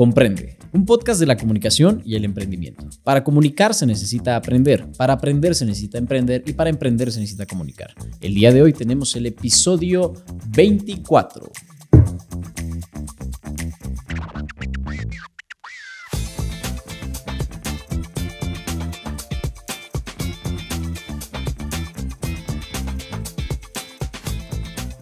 Comprende, un podcast de la comunicación y el emprendimiento. Para comunicar se necesita aprender, para aprender se necesita emprender y para emprender se necesita comunicar. El día de hoy tenemos el episodio 24.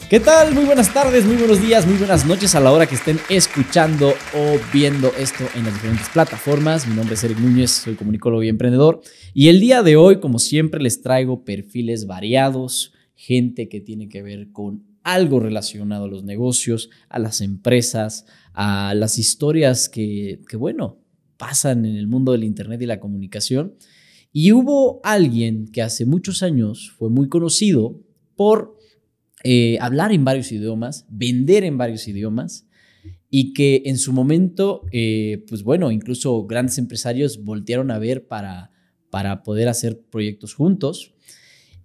¿Qué tal? Muy buenas tardes, muy buenos días, muy buenas noches a la hora que estén escuchando o viendo esto en las diferentes plataformas. Mi nombre es Eric Núñez, soy comunicólogo y emprendedor. Y el día de hoy, como siempre, les traigo perfiles variados, gente que tiene que ver con algo relacionado a los negocios, a las empresas, a las historias que, bueno, pasan en el mundo del Internet y la comunicación. Y hubo alguien que hace muchos años fue muy conocido por eh, hablar en varios idiomas, vender en varios idiomas y que en su momento, eh, pues bueno, incluso grandes empresarios voltearon a ver para, para poder hacer proyectos juntos.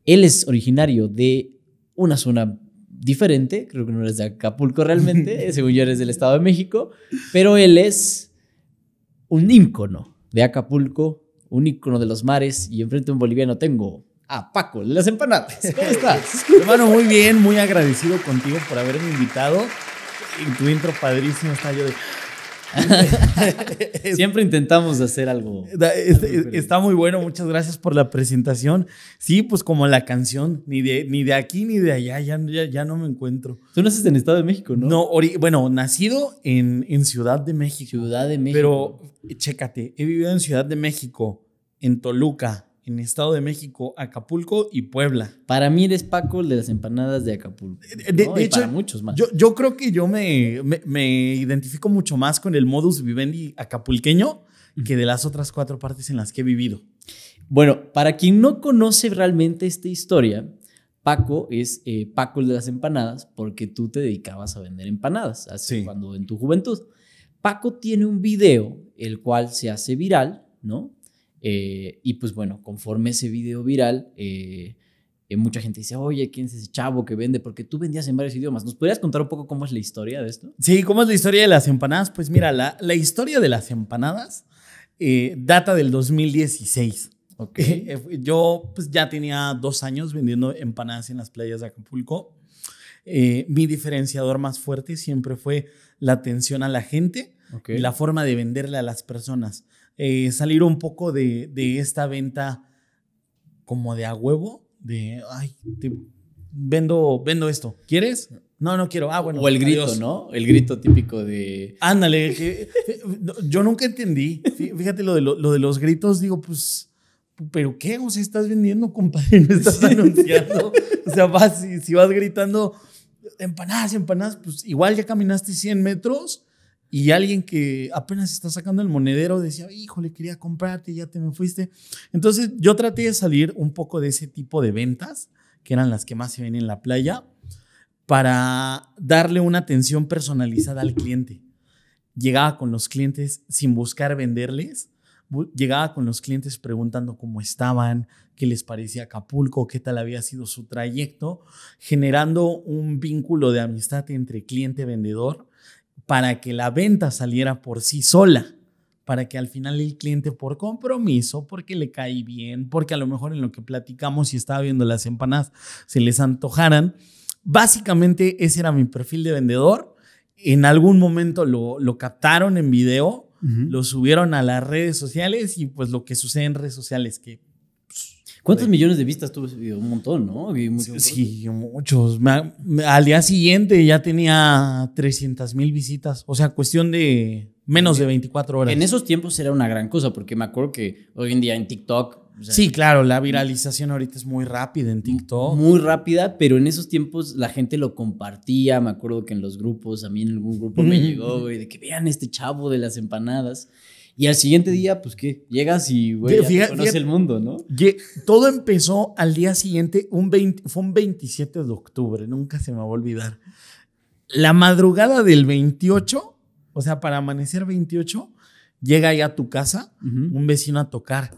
Él es originario de una zona diferente, creo que no eres de Acapulco realmente, según yo eres del Estado de México, pero él es un ícono de Acapulco, un ícono de los mares y enfrente a un boliviano tengo a Paco, las empanadas. ¿Cómo estás? Hermano, muy bien, muy agradecido contigo por haberme invitado. Y tu intro padrísimo está yo de... Siempre intentamos hacer algo. Está, muy bueno, muchas gracias por la presentación. Sí, pues como la canción, ni de, ni de aquí ni de allá, ya, ya, no me encuentro. Tú naces en Estado de México, ¿no? No, bueno, nacido en, en Ciudad de México. Ciudad de México. Pero chécate, he vivido en Ciudad de México, en Toluca, en Estado de México, Acapulco y Puebla. Para mí eres Paco el de las empanadas de Acapulco. De, hecho, muchos más. Yo, creo que yo me, identifico mucho más con el modus vivendi acapulqueño que de las otras cuatro partes en las que he vivido. Bueno, para quien no conoce realmente esta historia, Paco es eh, Paco el de las empanadas porque tú te dedicabas a vender empanadas así cuando en tu juventud. Paco tiene un video el cual se hace viral, ¿no? Eh, y pues bueno, conforme ese video viral, eh, eh, mucha gente dice, oye, ¿quién es ese chavo que vende? Porque tú vendías en varios idiomas. ¿Nos podrías contar un poco cómo es la historia de esto? Sí, ¿cómo es la historia de las empanadas? Pues mira, la, historia de las empanadas data del 2016. Yo pues ya tenía dos años vendiendo empanadas en las playas de Acapulco. mi diferenciador más fuerte siempre fue la atención a la gente y la forma de venderle a las personas. Eh, salir un poco de, de, esta venta como de a huevo, de, ay, vendo, vendo esto, ¿quieres? No, no quiero. Ah, bueno. O el grito, ¿no? El grito típico de. Ándale, que, yo nunca entendí. Fíjate lo de, lo, de los gritos, digo, pues. ¿pero qué? O sea, estás vendiendo, compadre, estás anunciando. O sea, vas, si, vas gritando empanadas, empanadas, pues igual ya caminaste 100 metros y alguien que apenas está sacando el monedero decía, híjole, quería comprarte, ya te me fuiste. Entonces yo traté de salir un poco de ese tipo de ventas, que eran las que más se ven en la playa, para darle una atención personalizada al cliente. Llegaba con los clientes sin buscar venderles, llegaba con los clientes preguntando cómo estaban, qué les parecía Acapulco, qué tal había sido su trayecto, generando un vínculo de amistad entre cliente-vendedor para que la venta saliera por sí sola, para que al final el cliente por compromiso, porque le cae bien, porque a lo mejor en lo que platicamos y estaba viendo las empanadas se les antojaran. Básicamente ese era mi perfil de vendedor. En algún momento lo, captaron en video, lo subieron a las redes sociales y pues lo que sucede en redes sociales que ¿Cuántos millones de vistas tuvo ese video? Un montón, ¿no? sí, muchos. al día siguiente ya tenía 300 mil visitas. O sea, cuestión de menos de 24 horas. En esos tiempos era una gran cosa, porque me acuerdo que hoy en día en TikTok. sí, claro, la viralización ahorita es muy rápida en TikTok. Muy rápida, pero en esos tiempos la gente lo compartía. Me acuerdo que en los grupos, a mí en algún grupo me mm. llegó, güey, de que vean este chavo de las empanadas. Y al siguiente día, pues qué, llegas y güey, conoces el mundo, ¿no? Todo empezó al día siguiente, un 20, fue un 27 de octubre, nunca se me va a olvidar. La madrugada del 28, o sea, para amanecer 28, llega ahí a tu casa un vecino a tocar.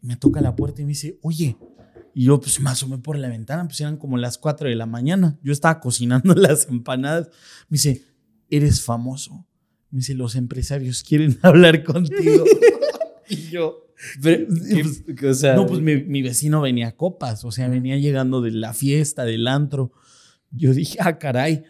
Me toca la puerta y me dice, oye. Y yo pues me asomé por la ventana, pues eran como las 4 de la mañana. Yo estaba cocinando las empanadas. Me dice, eres famoso. Me dice, los empresarios quieren hablar contigo. y yo. Pues, o sea, no, pues mi, vecino venía a copas, o sea, venía llegando de la fiesta, del antro. Yo dije, ah, caray.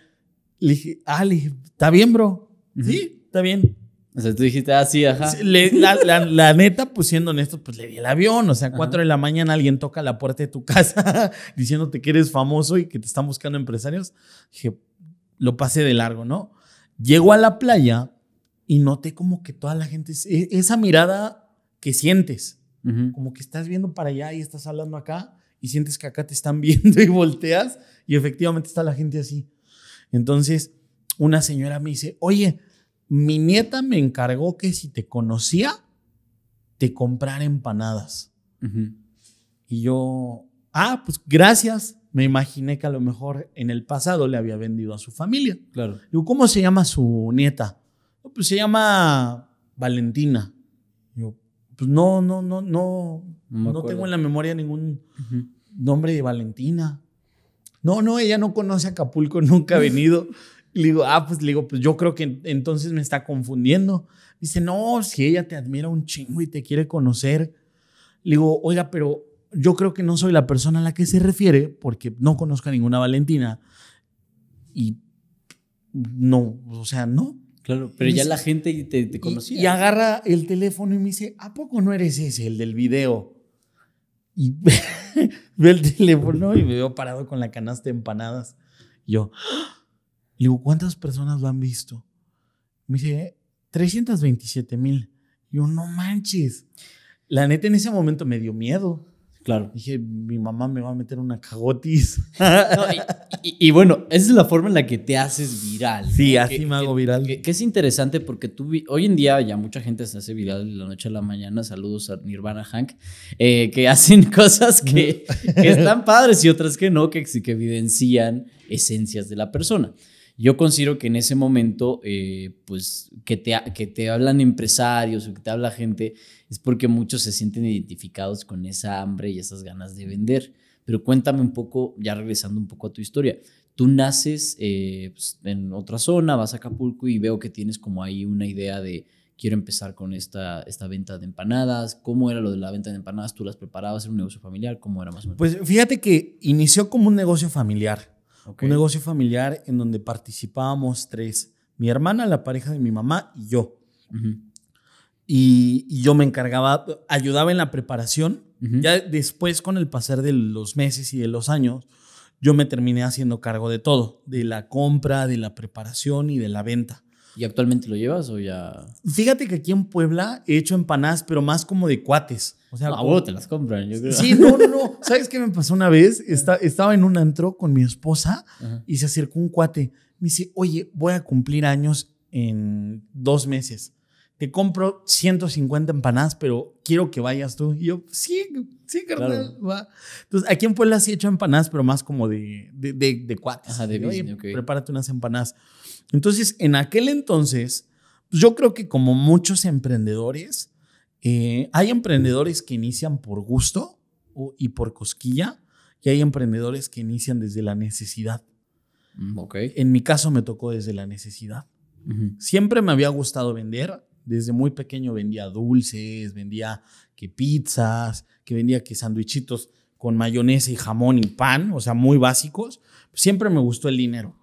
Le dije, ah, le dije, está bien, bro. Sí, está bien. O sea, tú dijiste, ah, sí, ajá. la, neta, pues siendo honesto, pues le di el avión. O sea, a cuatro de la mañana alguien toca la puerta de tu casa diciéndote que eres famoso y que te están buscando empresarios. Dije, lo pasé de largo, ¿no? Llego a la playa y noté como que toda la gente, e, esa mirada que sientes, como que estás viendo para allá y estás hablando acá y sientes que acá te están viendo y volteas y efectivamente está la gente así. Entonces, una señora me dice, oye, mi nieta me encargó que si te conocía, te comprara empanadas. Y yo, ah, pues gracias. Me imaginé que a lo mejor en el pasado le había vendido a su familia. Claro. ¿cómo se llama su nieta? pues se llama Valentina. Yo, pues no, no, no, no, no, tengo en la memoria ningún nombre de Valentina. No, no, ella no conoce Acapulco, nunca ha venido. le digo, ah, pues le digo, pues yo creo que entonces me está confundiendo. Dice, no, si ella te admira un chingo y te quiere conocer. Le digo, oiga, pero yo creo que no soy la persona a la que se refiere porque no conozco a ninguna Valentina. Y no, o sea, no. Claro, pero ya la gente te, te conocía. Y, agarra el teléfono y me dice, ¿a poco no eres ese, el del video? Y ve el teléfono y me veo parado con la canasta de empanadas. Y yo, ah", digo, ¿cuántas personas lo han visto? Me dice, 327 mil. Yo, no manches. La neta en ese momento me dio miedo. Claro. Dije, mi mamá me va a meter una cagotis. y, bueno, esa es la forma en la que te haces viral. Sí, así me hago viral. Que, es interesante porque tú, hoy en día ya mucha gente se hace viral de la noche a la mañana. Saludos a Nirvana Hank, eh, que hacen cosas que, están padres y otras que no, que, que evidencian esencias de la persona. Yo considero que en ese momento, eh, pues, que te, que te hablan empresarios o que te habla gente es porque muchos se sienten identificados con esa hambre y esas ganas de vender. Pero cuéntame un poco, ya regresando un poco a tu historia. Tú naces eh, pues, en otra zona, vas a Acapulco y veo que tienes como ahí una idea de quiero empezar con esta, esta venta de empanadas. ¿Cómo era lo de la venta de empanadas? ¿Tú las preparabas? en un negocio familiar? ¿Cómo era más o menos? Pues fíjate que inició como un negocio familiar. Un negocio familiar en donde participábamos tres. Mi hermana, la pareja de mi mamá y yo. Uh y, yo me encargaba, ayudaba en la preparación. Ya después, con el pasar de los meses y de los años, yo me terminé haciendo cargo de todo, de la compra, de la preparación y de la venta. ¿Y actualmente lo llevas o ya? Fíjate que aquí en Puebla he hecho empanadas, pero más como de cuates. O sea, te las compran, yo Sí, no, no, no. ¿Sabes qué me pasó una vez? estaba en un antro con mi esposa y se acercó un cuate. Me dice, oye, voy a cumplir años en dos meses te compro 150 empanadas, pero quiero que vayas tú. Y yo, sí, sí, carnal, va. Entonces, aquí en Puebla sí he hecho empanadas, pero más como de, de, de, cuates. Ajá, de bien, Prepárate unas empanadas. Entonces, en aquel entonces, pues, yo creo que como muchos emprendedores, eh, hay emprendedores que inician por gusto y por cosquilla, y hay emprendedores que inician desde la necesidad. Mm, en mi caso me tocó desde la necesidad. Siempre me había gustado vender, desde muy pequeño vendía dulces, vendía que pizzas, que vendía que sandwichitos con mayonesa y jamón y pan, o sea, muy básicos. Siempre me gustó el dinero.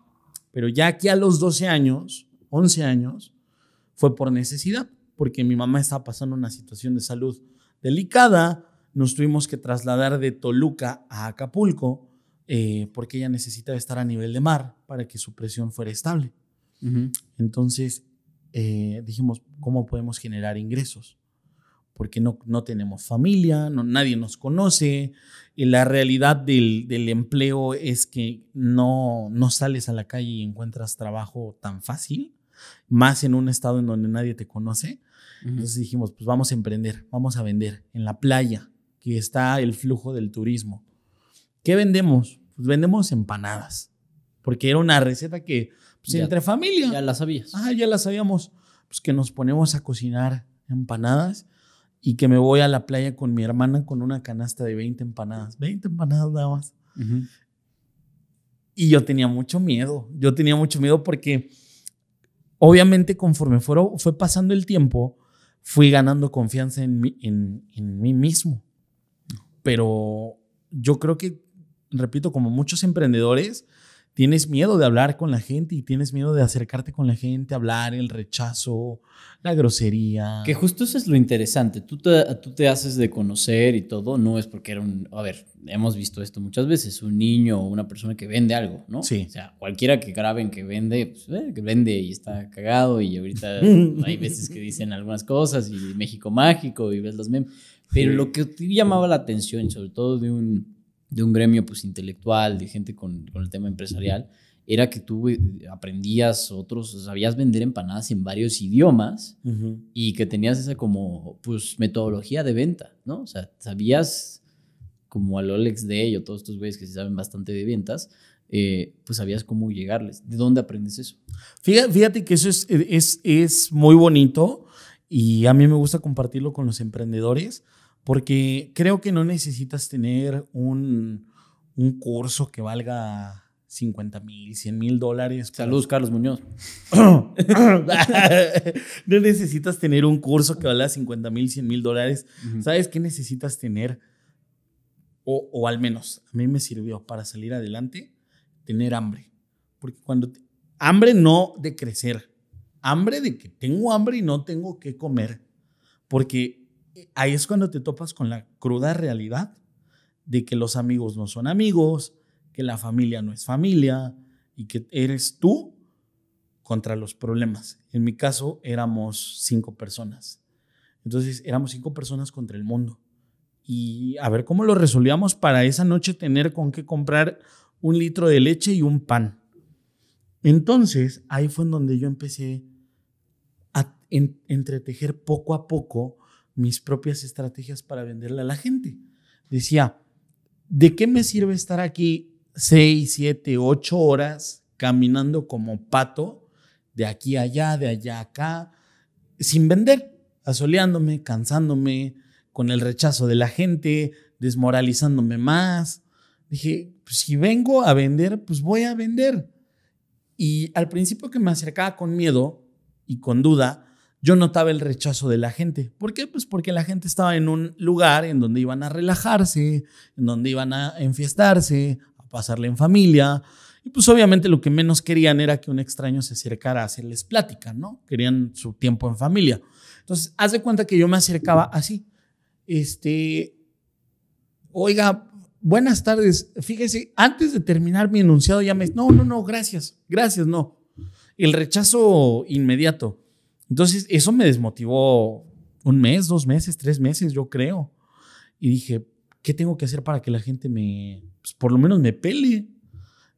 Pero ya aquí a los 12 años, 11 años, fue por necesidad, porque mi mamá estaba pasando una situación de salud delicada. Nos tuvimos que trasladar de Toluca a Acapulco eh, porque ella necesitaba estar a nivel de mar para que su presión fuera estable. Entonces, eh, dijimos, ¿cómo podemos generar ingresos? Porque no, no tenemos familia, no, nadie nos conoce, y la realidad del, empleo es que no, no sales a la calle y encuentras trabajo tan fácil, más en un estado en donde nadie te conoce. Entonces dijimos, pues vamos a emprender, vamos a vender en la playa, que está el flujo del turismo. ¿Qué vendemos? Pues vendemos empanadas, porque era una receta que pues entre familia. Ya la sabías. Ah, ya la sabíamos. Pues que nos ponemos a cocinar empanadas y que me voy a la playa con mi hermana con una canasta de 20 empanadas. 20 empanadas nada más. Y yo tenía mucho miedo. Yo tenía mucho miedo porque obviamente conforme fue pasando el tiempo, fui ganando confianza en mí, en, en mí mismo. Pero yo creo que, repito, como muchos emprendedores, tienes miedo de hablar con la gente y tienes miedo de acercarte con la gente, hablar, el rechazo, la grosería. Que justo eso es lo interesante. Tú te, te haces de conocer y todo, no es porque era un. A ver, hemos visto esto muchas veces: un niño o una persona que vende algo, ¿no? Sí. O sea, cualquiera que graben que vende, pues, eh, vende y está cagado. Y ahorita hay veces que dicen algunas cosas y México mágico y ves los memes. Pero lo que llamaba la atención, sobre todo de un de un gremio pues intelectual, de gente con, el tema empresarial, era que tú eh, aprendías otros, sabías vender empanadas en varios idiomas y que tenías esa como, pues, metodología de venta, ¿no? O sea, sabías, como al Alex de ello, todos estos güeyes que se saben bastante de ventas, eh, pues sabías cómo llegarles. ¿De dónde aprendes eso? Fíjate, que eso es, es muy bonito y a mí me gusta compartirlo con los emprendedores porque creo que no necesitas tener un, curso que valga 50 mil, 100 mil dólares. Saludos, Carlos Muñoz. no necesitas tener un curso que valga 50 mil, 100 mil dólares. ¿Sabes qué necesitas tener? O, al menos a mí me sirvió para salir adelante, tener hambre. Porque cuando... hambre no de crecer, hambre de que tengo hambre y no tengo que comer. Porque ahí es cuando te topas con la cruda realidad de que los amigos no son amigos, que la familia no es familia y que eres tú contra los problemas. En mi caso éramos cinco personas. Entonces éramos cinco personas contra el mundo. Y a ver cómo lo resolvíamos para esa noche tener con qué comprar un litro de leche y un pan. Entonces ahí fue en donde yo empecé a entretejer poco a poco mis propias estrategias para venderle a la gente. Decía, ¿de qué me sirve estar aquí seis siete ocho horas caminando como pato de aquí a allá, de allá a acá, sin vender, asoleándome, cansándome, con el rechazo de la gente, desmoralizándome más? Dije, pues si vengo a vender, pues voy a vender. Y al principio que me acercaba con miedo y con duda, yo notaba el rechazo de la gente. ¿Por qué? Pues porque la gente estaba en un lugar en donde iban a relajarse, en donde iban a enfiestarse, a pasarle en familia. Y pues obviamente lo que menos querían era que un extraño se acercara a hacerles plática, ¿no? Querían su tiempo en familia. Entonces, haz de cuenta que yo me acercaba así. Este, oiga, buenas tardes. Fíjese, antes de terminar mi enunciado ya me... No, no, no, gracias, gracias, no. El rechazo inmediato. Entonces, eso me desmotivó un mes, dos meses, tres meses, yo creo. Y dije, ¿qué tengo que hacer para que la gente me, pues, por lo menos me pele?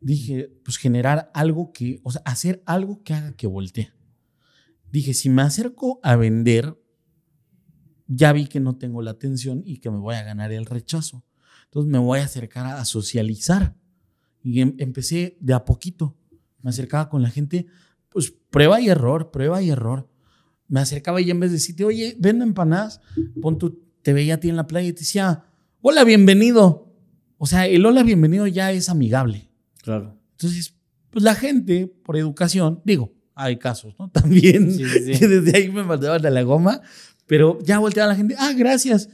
Dije, pues generar algo que, o sea, hacer algo que haga que voltee. Dije, si me acerco a vender, ya vi que no tengo la atención y que me voy a ganar el rechazo. Entonces me voy a acercar a socializar. Y em, empecé de a poquito. Me acercaba con la gente, pues prueba y error, prueba y error me acercaba y en vez de decirte, oye, vendo empanadas, pon tu, te veía a ti en la playa y te decía, hola, bienvenido. O sea, el hola, bienvenido ya es amigable. Claro. Entonces, pues la gente, por educación, digo, hay casos, ¿no? También, que desde ahí me mandaban a la goma, pero ya volteaba la gente, ah, gracias.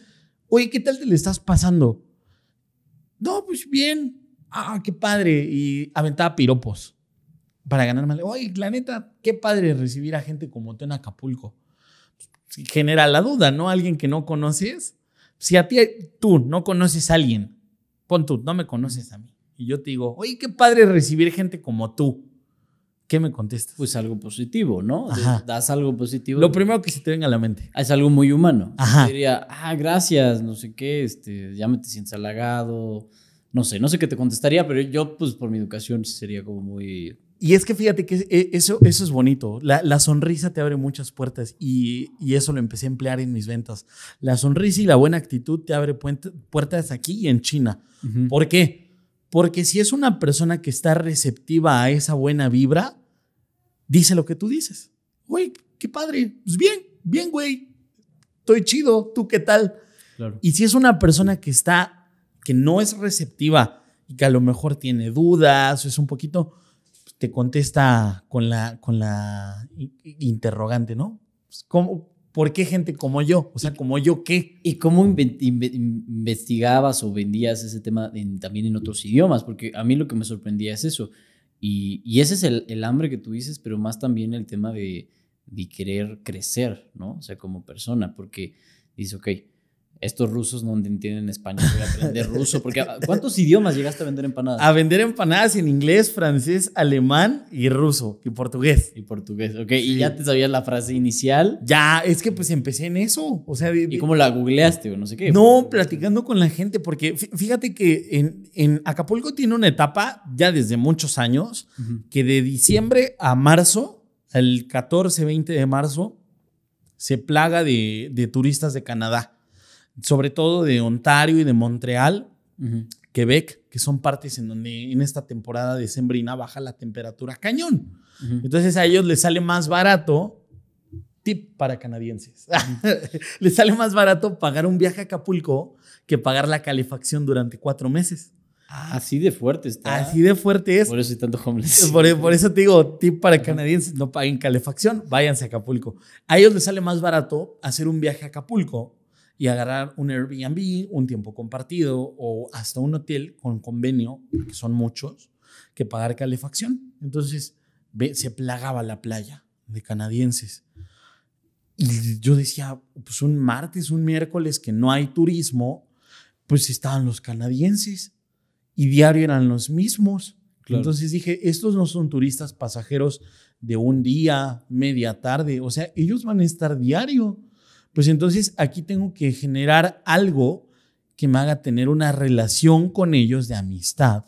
Oye, ¿qué tal te le estás pasando? No, pues bien. Ah, qué padre. Y aventaba piropos para ganar más. Oye, la neta, qué padre recibir a gente como tú en Acapulco. Genera la duda, ¿no? Alguien que no conoces. Si a ti, tú no conoces a alguien, pon tú, no me conoces a mí. Y yo te digo, oye, qué padre recibir gente como tú. ¿Qué me contestas? Pues algo positivo, ¿no? Ajá. Das algo positivo. Lo primero que se te venga a la mente. Ah, es algo muy humano. Ajá. diría, ah, gracias, no sé qué, este, ya me te sientes halagado. No sé, no sé qué te contestaría, pero yo, pues por mi educación, sería como muy y es que fíjate que eh, eso, eso es bonito. La, sonrisa te abre muchas puertas y, eso lo empecé a emplear en mis ventas. La sonrisa y la buena actitud te abre puertas aquí y en China. ¿Por qué? Porque si es una persona que está receptiva a esa buena vibra, dice lo que tú dices. Güey, qué padre. Pues bien, bien, güey. Estoy chido. ¿Tú qué tal? Claro. Y si es una persona que está, que no es receptiva y que a lo mejor tiene dudas o es un poquito te contesta con la, con la interrogante, ¿no? Pues, ¿Cómo, ¿Por qué gente como yo? O sea, ¿como yo qué? ¿Y cómo investigabas o vendías ese tema también en otros idiomas? Porque a mí lo que me sorprendía es eso. Y, ese es el, hambre que tú dices, pero más también el tema de, de querer crecer, ¿no? O sea, como persona, porque dices, ok, estos rusos no entienden español, voy aprender ruso, porque ah, ¿cuántos idiomas llegaste a vender empanadas? A vender empanadas en inglés, francés, alemán y ruso y portugués. Y portugués, ok. ¿Y ya te sabías la frase inicial? Ya, es que pues empecé en eso, o sea... ¿Y cómo la googleaste o no sé qué? No, platicando con la gente, porque fíjate que en, Acapulco tiene una etapa ya desde muchos años, que de diciembre a marzo, el 14, 20 de marzo, se plaga de turistas de Canadá sobre todo de Ontario y de Montreal, Quebec, que son partes en donde en esta temporada de sembrina baja la temperatura cañón. Entonces a ellos les sale más barato, tip para canadienses, les sale más barato pagar un viaje a Acapulco que pagar la calefacción durante cuatro meses. Ah, así de fuerte está. Así de fuerte es. Por eso hay tanto homeless. Por, por eso te digo, tip para canadienses, no paguen calefacción, váyanse a Acapulco. A ellos les sale más barato hacer un viaje a Acapulco y agarrar un Airbnb, un tiempo compartido o hasta un hotel con convenio, que son muchos, que pagar calefacción. Entonces se plagaba la playa de canadienses. Y yo decía, pues un martes, un miércoles que no hay turismo, pues estaban los canadienses y diario eran los mismos. Entonces dije, estos no son turistas pasajeros de un día, media tarde, o sea, ellos van a estar diario pues entonces aquí tengo que generar algo que me haga tener una relación con ellos de amistad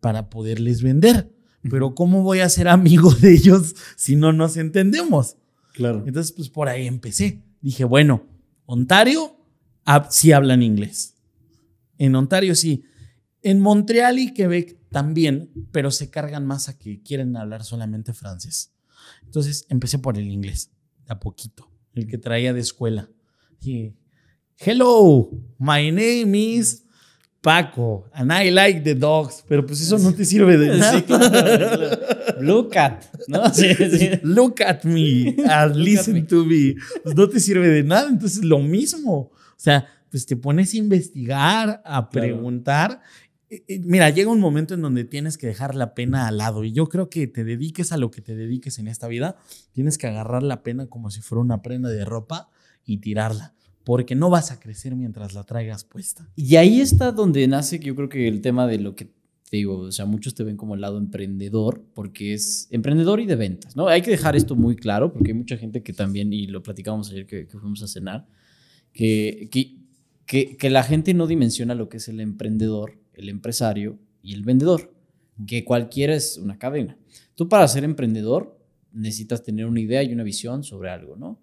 para poderles vender. Pero ¿cómo voy a ser amigo de ellos si no nos entendemos? Claro. Entonces, pues por ahí empecé. Dije, bueno, Ontario sí hablan inglés. En Ontario sí. En Montreal y Quebec también, pero se cargan más a que quieren hablar solamente francés. Entonces empecé por el inglés, a poquito el que traía de escuela. Y, hello, my name is Paco, and I like the dogs. Pero pues eso no te sirve de nada. look at, ¿no? Look at me, and listen to me. Pues, no te sirve de nada, entonces lo mismo. O sea, pues te pones a investigar, a preguntar eh, eh, mira, llega un momento en donde tienes que dejar la pena al lado y yo creo que te dediques a lo que te dediques en esta vida, tienes que agarrar la pena como si fuera una prenda de ropa y tirarla, porque no vas a crecer mientras la traigas puesta. Y ahí está donde nace yo creo que el tema de lo que te digo, o sea, muchos te ven como el lado emprendedor, porque es emprendedor y de ventas, ¿no? Hay que dejar esto muy claro, porque hay mucha gente que también, y lo platicamos ayer que, que fuimos a cenar, que, que, que la gente no dimensiona lo que es el emprendedor el empresario y el vendedor, que cualquiera es una cadena. Tú para ser emprendedor necesitas tener una idea y una visión sobre algo, ¿no?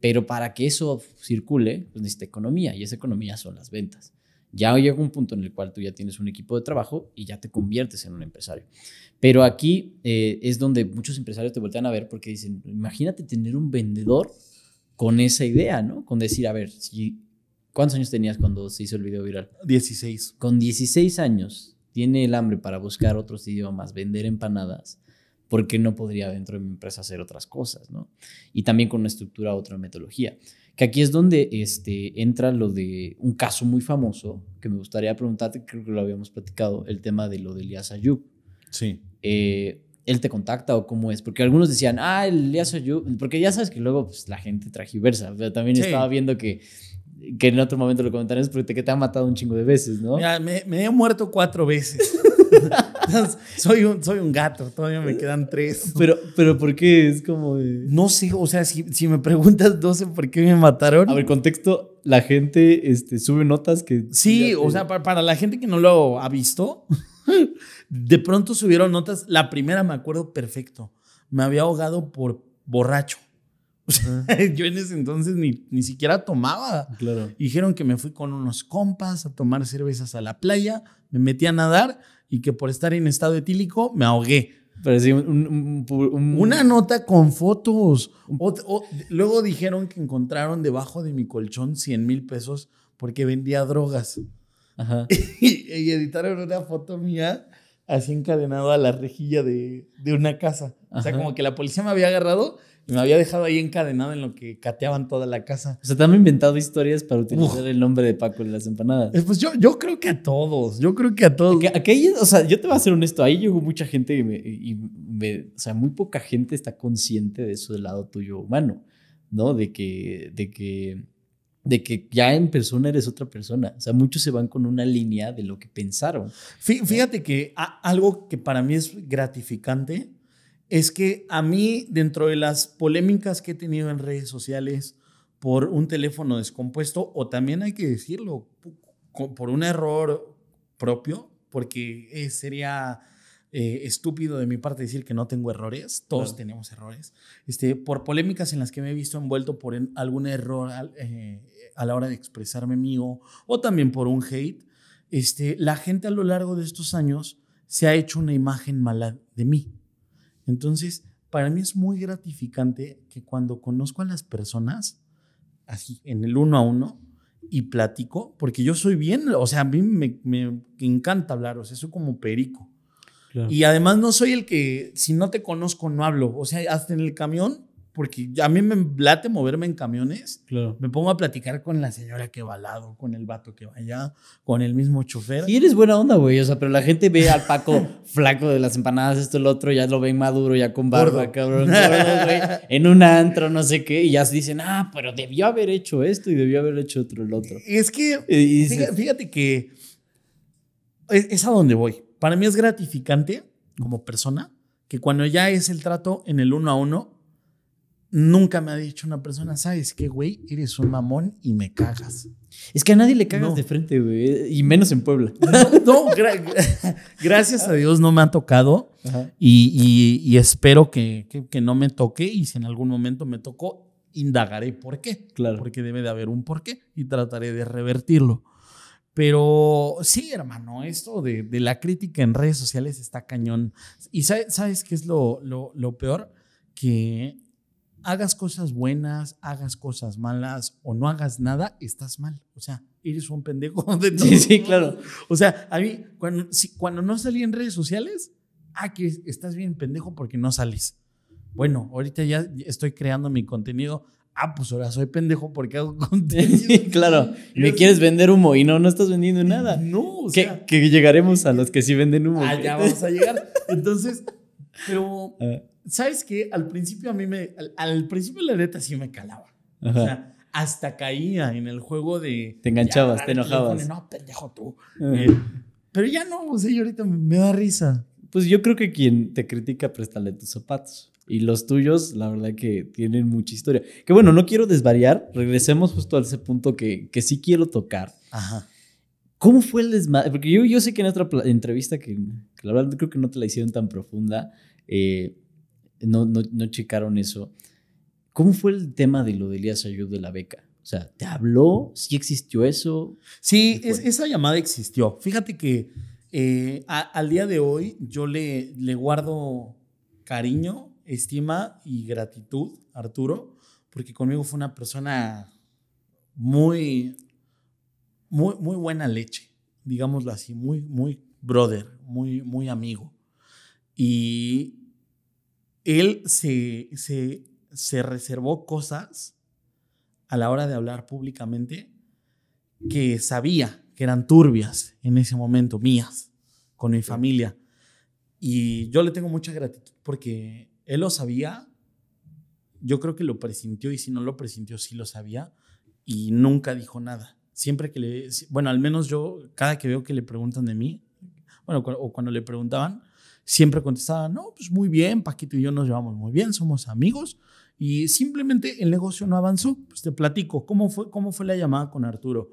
Pero para que eso circule, pues necesita economía y esa economía son las ventas. Ya llega un punto en el cual tú ya tienes un equipo de trabajo y ya te conviertes en un empresario. Pero aquí eh, es donde muchos empresarios te voltean a ver porque dicen, imagínate tener un vendedor con esa idea, ¿no? Con decir, a ver, si ¿Cuántos años tenías cuando se hizo el video viral? 16. Con 16 años tiene el hambre para buscar otros idiomas, vender empanadas, porque no podría dentro de mi empresa hacer otras cosas, ¿no? Y también con una estructura, otra metodología. Que aquí es donde este, entra lo de un caso muy famoso que me gustaría preguntarte, creo que lo habíamos platicado, el tema de lo de Elías Ayub. Sí. Eh, ¿Él te contacta o cómo es? Porque algunos decían, ah, Elías Ayub, porque ya sabes que luego pues, la gente tragiversa, pero también estaba viendo que que en otro momento lo comentaremos, porque te, te ha matado un chingo de veces, ¿no? Mira, me, he muerto cuatro veces. soy, un, gato, todavía me quedan tres. Pero, pero ¿por qué? Es como... No sé, o sea, si, me preguntas, 12 por qué me mataron. A ver, contexto, la gente este, sube notas que... Sí, o sea, para, la gente que no lo ha visto, de pronto subieron notas. La primera me acuerdo perfecto. Me había ahogado por borracho. yo en ese entonces ni, ni siquiera tomaba. Dijeron que me fui con unos compas a tomar cervezas a la playa, me metí a nadar y que por estar en estado etílico me ahogué. una nota con fotos. luego dijeron que encontraron debajo de mi colchón 100 mil pesos porque vendía drogas. Y, editaron una foto mía así encadenado a la rejilla de, de una casa. O sea, como que la policía me había agarrado me había dejado ahí encadenado en lo que cateaban toda la casa. O sea, te han inventado historias para utilizar el nombre de Paco en las empanadas. Eh, pues yo, yo creo que a todos, yo creo que a todos. Aquí, o sea, yo te voy a ser honesto, ahí llegó mucha gente y, me, o sea, muy poca gente está consciente de eso del lado tuyo humano, ¿no? De que, de que, de que ya en persona eres otra persona. O sea, muchos se van con una línea de lo que pensaron. Fíjate que algo que para mí es gratificante es que a mí, dentro de las polémicas que he tenido en redes sociales por un teléfono descompuesto, o también hay que decirlo, por un error propio, porque eh, sería eh, estúpido de mi parte decir que no tengo errores, todos tenemos errores, este, por polémicas en las que me he visto envuelto por algún error eh, a la hora de expresarme mío, o también por un hate, este, la gente a lo largo de estos años se ha hecho una imagen mala de mí entonces, para mí es muy gratificante que cuando conozco a las personas, así, en el uno a uno, y platico, porque yo soy bien, o sea, a mí me, encanta hablar, o sea, soy como perico. Y además no soy el que, si no te conozco, no hablo. O sea, hasta en el camión porque a mí me late moverme en camiones. Me pongo a platicar con la señora que va al lado, con el vato que va allá, con el mismo chofer. Y eres buena onda, güey. O sea, pero la gente ve al Paco flaco de las empanadas, esto, el otro, ya lo ven maduro, ya con barba, cabrón. en un antro, no sé qué. Y ya se dicen, ah, pero debió haber hecho esto y debió haber hecho otro el otro. Es que, fíjate, que es, es a donde voy. Para mí es gratificante como persona que cuando ya es el trato en el uno a uno, Nunca me ha dicho una persona, ¿sabes qué, güey? Eres un mamón y me cagas. Es que a nadie le cagas de frente, güey. Y menos en Puebla. No, gracias a Dios no me ha tocado. Y, espero que, no me toque. Y si en algún momento me tocó, indagaré por qué. Claro. Porque debe de haber un por qué. Y trataré de revertirlo. Pero sí, hermano, esto de, la crítica en redes sociales está cañón. ¿Y sabes qué es lo, lo, lo peor? Que hagas cosas buenas, hagas cosas malas o no hagas nada, estás mal. O sea, eres un pendejo. De sí, sí, claro. O sea, a mí, cuando, cuando no salí en redes sociales, ah, que estás bien pendejo porque no sales. Bueno, ahorita ya estoy creando mi contenido. Ah, pues ahora soy pendejo porque hago contenido. claro, me quieres vender humo y no, no estás vendiendo nada. No, o Que, llegaremos a eh, los que sí venden humo. Ah, ya vamos a llegar. Entonces, pero... Ah. ¿Sabes qué? Al principio a mí me. Al, principio la neta sí me calaba. O sea, hasta caía en el juego de. Te enganchabas, te enojabas. no, pendejo tú. Eh, pero ya no, o sea, yo ahorita me, da risa. Pues yo creo que quien te critica, préstale tus zapatos. Y los tuyos, la verdad que tienen mucha historia. Que bueno, no quiero desvariar. Regresemos justo a ese punto que, que sí quiero tocar. Ajá. ¿Cómo fue el desmadre? Porque yo, sé que en otra entrevista, que, que, la verdad creo que no te la hicieron tan profunda, eh, no, no, no checaron eso. ¿Cómo fue el tema de lo de Elías de la beca? O sea, ¿te habló? ¿Sí existió eso? Sí, esa llamada existió. Fíjate que eh, al día de hoy yo le, le guardo cariño, estima y gratitud Arturo, porque conmigo fue una persona muy, muy, muy buena leche, digámoslo así, muy, muy brother, muy, muy amigo. Y, él se, se, se reservó cosas a la hora de hablar públicamente que sabía que eran turbias en ese momento, mías, con mi familia. Y yo le tengo mucha gratitud porque él lo sabía, yo creo que lo presintió y si no lo presintió, sí lo sabía y nunca dijo nada. Siempre que le, bueno, al menos yo, cada que veo que le preguntan de mí, bueno, o cuando le preguntaban, siempre contestaba, no, pues muy bien, Paquito y yo nos llevamos muy bien, somos amigos y simplemente el negocio no avanzó. Pues te platico, ¿cómo fue, cómo fue la llamada con Arturo?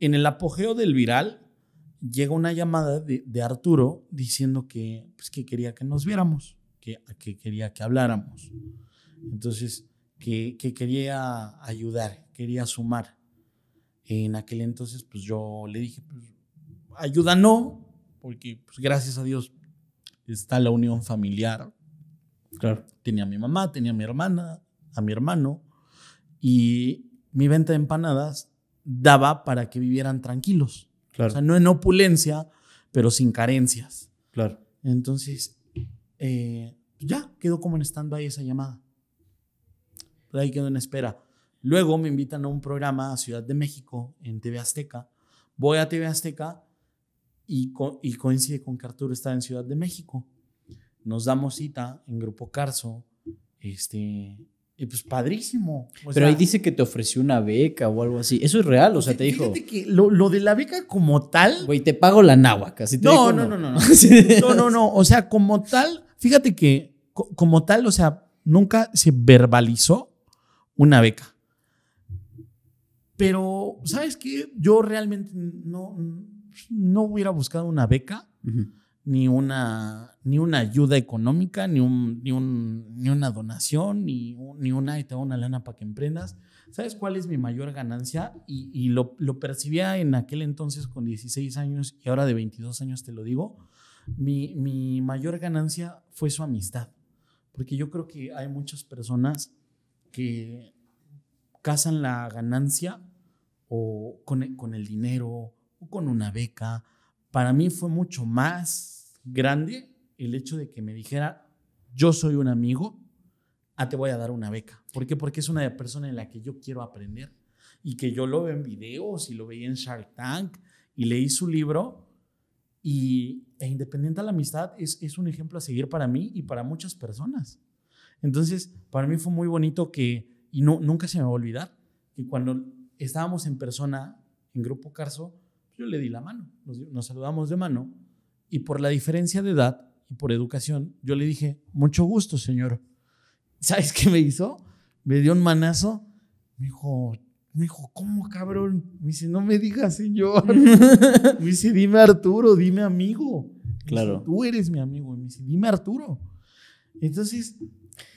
En el apogeo del viral llega una llamada de, Arturo diciendo que, pues, que quería que nos viéramos, que, que quería que habláramos. Entonces, que, quería ayudar, quería sumar. En aquel entonces, pues yo le dije, pues, ayuda no, porque pues, gracias a Dios está la unión familiar. Claro. Tenía a mi mamá, tenía a mi hermana, a mi hermano, y mi venta de empanadas daba para que vivieran tranquilos. O sea, no en opulencia, pero sin carencias. Claro. Entonces, eh, ya quedó como en ahí esa llamada. Pero pues ahí quedó en espera. Luego me invitan a un programa a Ciudad de México en TV Azteca. Voy a TV Azteca y, y coincide con que Arturo está en Ciudad de México. Nos damos cita en Grupo Carso, este, y pues padrísimo. Pero ahí dice que te ofreció una beca o algo así. Eso es real, o sea, te dijo. Fíjate que lo, de la beca como tal. Güey, te pago la náhuatl. casi no, no, no, no, no. no, no, O sea, como tal, fíjate que como tal, o sea, nunca se verbalizó una beca. Pero, ¿sabes qué? Yo realmente no, no hubiera buscado una beca, ni, una, ni una ayuda económica, ni, un, ni, una donación, ni, ni una, y te una lana para que emprendas. ¿Sabes cuál es mi mayor ganancia? Y, lo, percibía en aquel entonces con 16 años y ahora de 22 años te lo digo. Mi, mayor ganancia fue su amistad, porque yo creo que hay muchas personas que cazan la ganancia o con, con el dinero con una beca. Para mí fue mucho más grande el hecho de que me dijera, yo soy un amigo, a ah, te voy a dar una beca. ¿Por qué? Porque es una persona en la que yo quiero aprender y que yo lo veo en videos y lo veía en Shark Tank y leí su libro. Y e independiente a la amistad, es, es un ejemplo a seguir para mí y para muchas personas. Entonces, para mí fue muy bonito que, y no, nunca se me va a olvidar, que cuando estábamos en persona, en Grupo Carso, yo le di la mano, nos, saludamos de mano y por la diferencia de edad y por educación, yo le dije, mucho gusto, señor. ¿Sabes qué me hizo? Me dio un manazo. Me dijo, me dijo, ¿cómo cabrón? Me dice, no me digas señor. me dice, dime Arturo, dime amigo. Claro. Tú eres mi amigo. Me dice, dime Arturo. Entonces,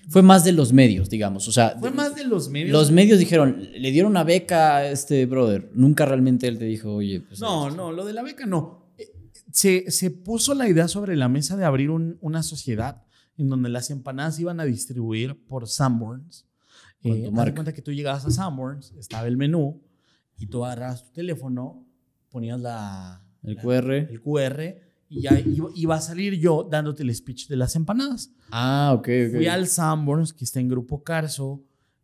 fue más de los medios, digamos. O sea, fue más de los medios. Los medios dijeron, le dieron una beca a este brother. Nunca realmente él te dijo, oye. Pues no, no, lo de la beca no. Eh, se, puso la idea sobre la mesa de abrir una sociedad en donde las empanadas iban a distribuir por Sanborns. Eh, te cuenta que tú llegabas a Sanborns, estaba el menú y tú agarrabas tu teléfono, ponías la, el QR, el QR y ya iba a salir yo dándote el speech de las empanadas. Ah, ok, Fui al Sanborns, que está en Grupo Carso.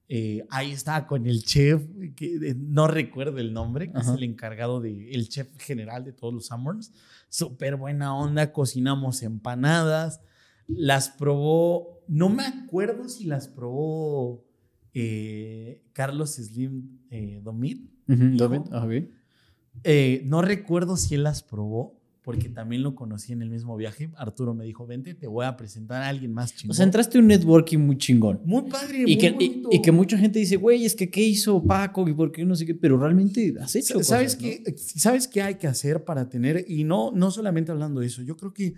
Eh, ahí estaba con el chef, que eh, no recuerdo el nombre, que es el encargado de, el chef general de todos los Sanborns. Súper buena onda, cocinamos empanadas. Las probó, no me acuerdo si las probó eh, Carlos Slim Domit. Domit ah Domit, no recuerdo si él las probó porque también lo conocí en el mismo viaje. Arturo me dijo, vente, te voy a presentar a alguien más chingón. O sea, entraste a un networking muy chingón. Muy padre, y muy que, bonito. Y, que mucha gente dice, güey, es que qué hizo Paco y por qué no sé qué, pero realmente has ¿Sabes qué, ¿Sabes qué hay que hacer para tener? Y no, no solamente hablando de eso, yo creo que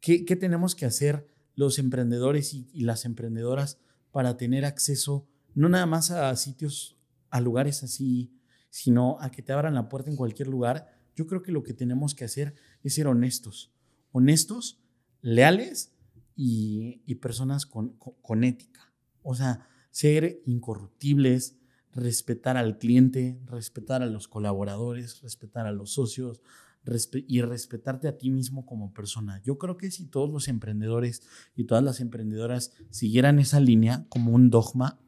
qué tenemos que hacer los emprendedores y, y las emprendedoras para tener acceso no nada más a sitios, a lugares así, sino a que te abran la puerta en cualquier lugar. Yo creo que lo que tenemos que hacer es ser honestos, honestos, leales y, personas con, ética. O sea, ser incorruptibles, respetar al cliente, respetar a los colaboradores, respetar a los socios y respetarte a ti mismo como persona. Yo creo que si todos los emprendedores y todas las emprendedoras siguieran esa línea como un dogma,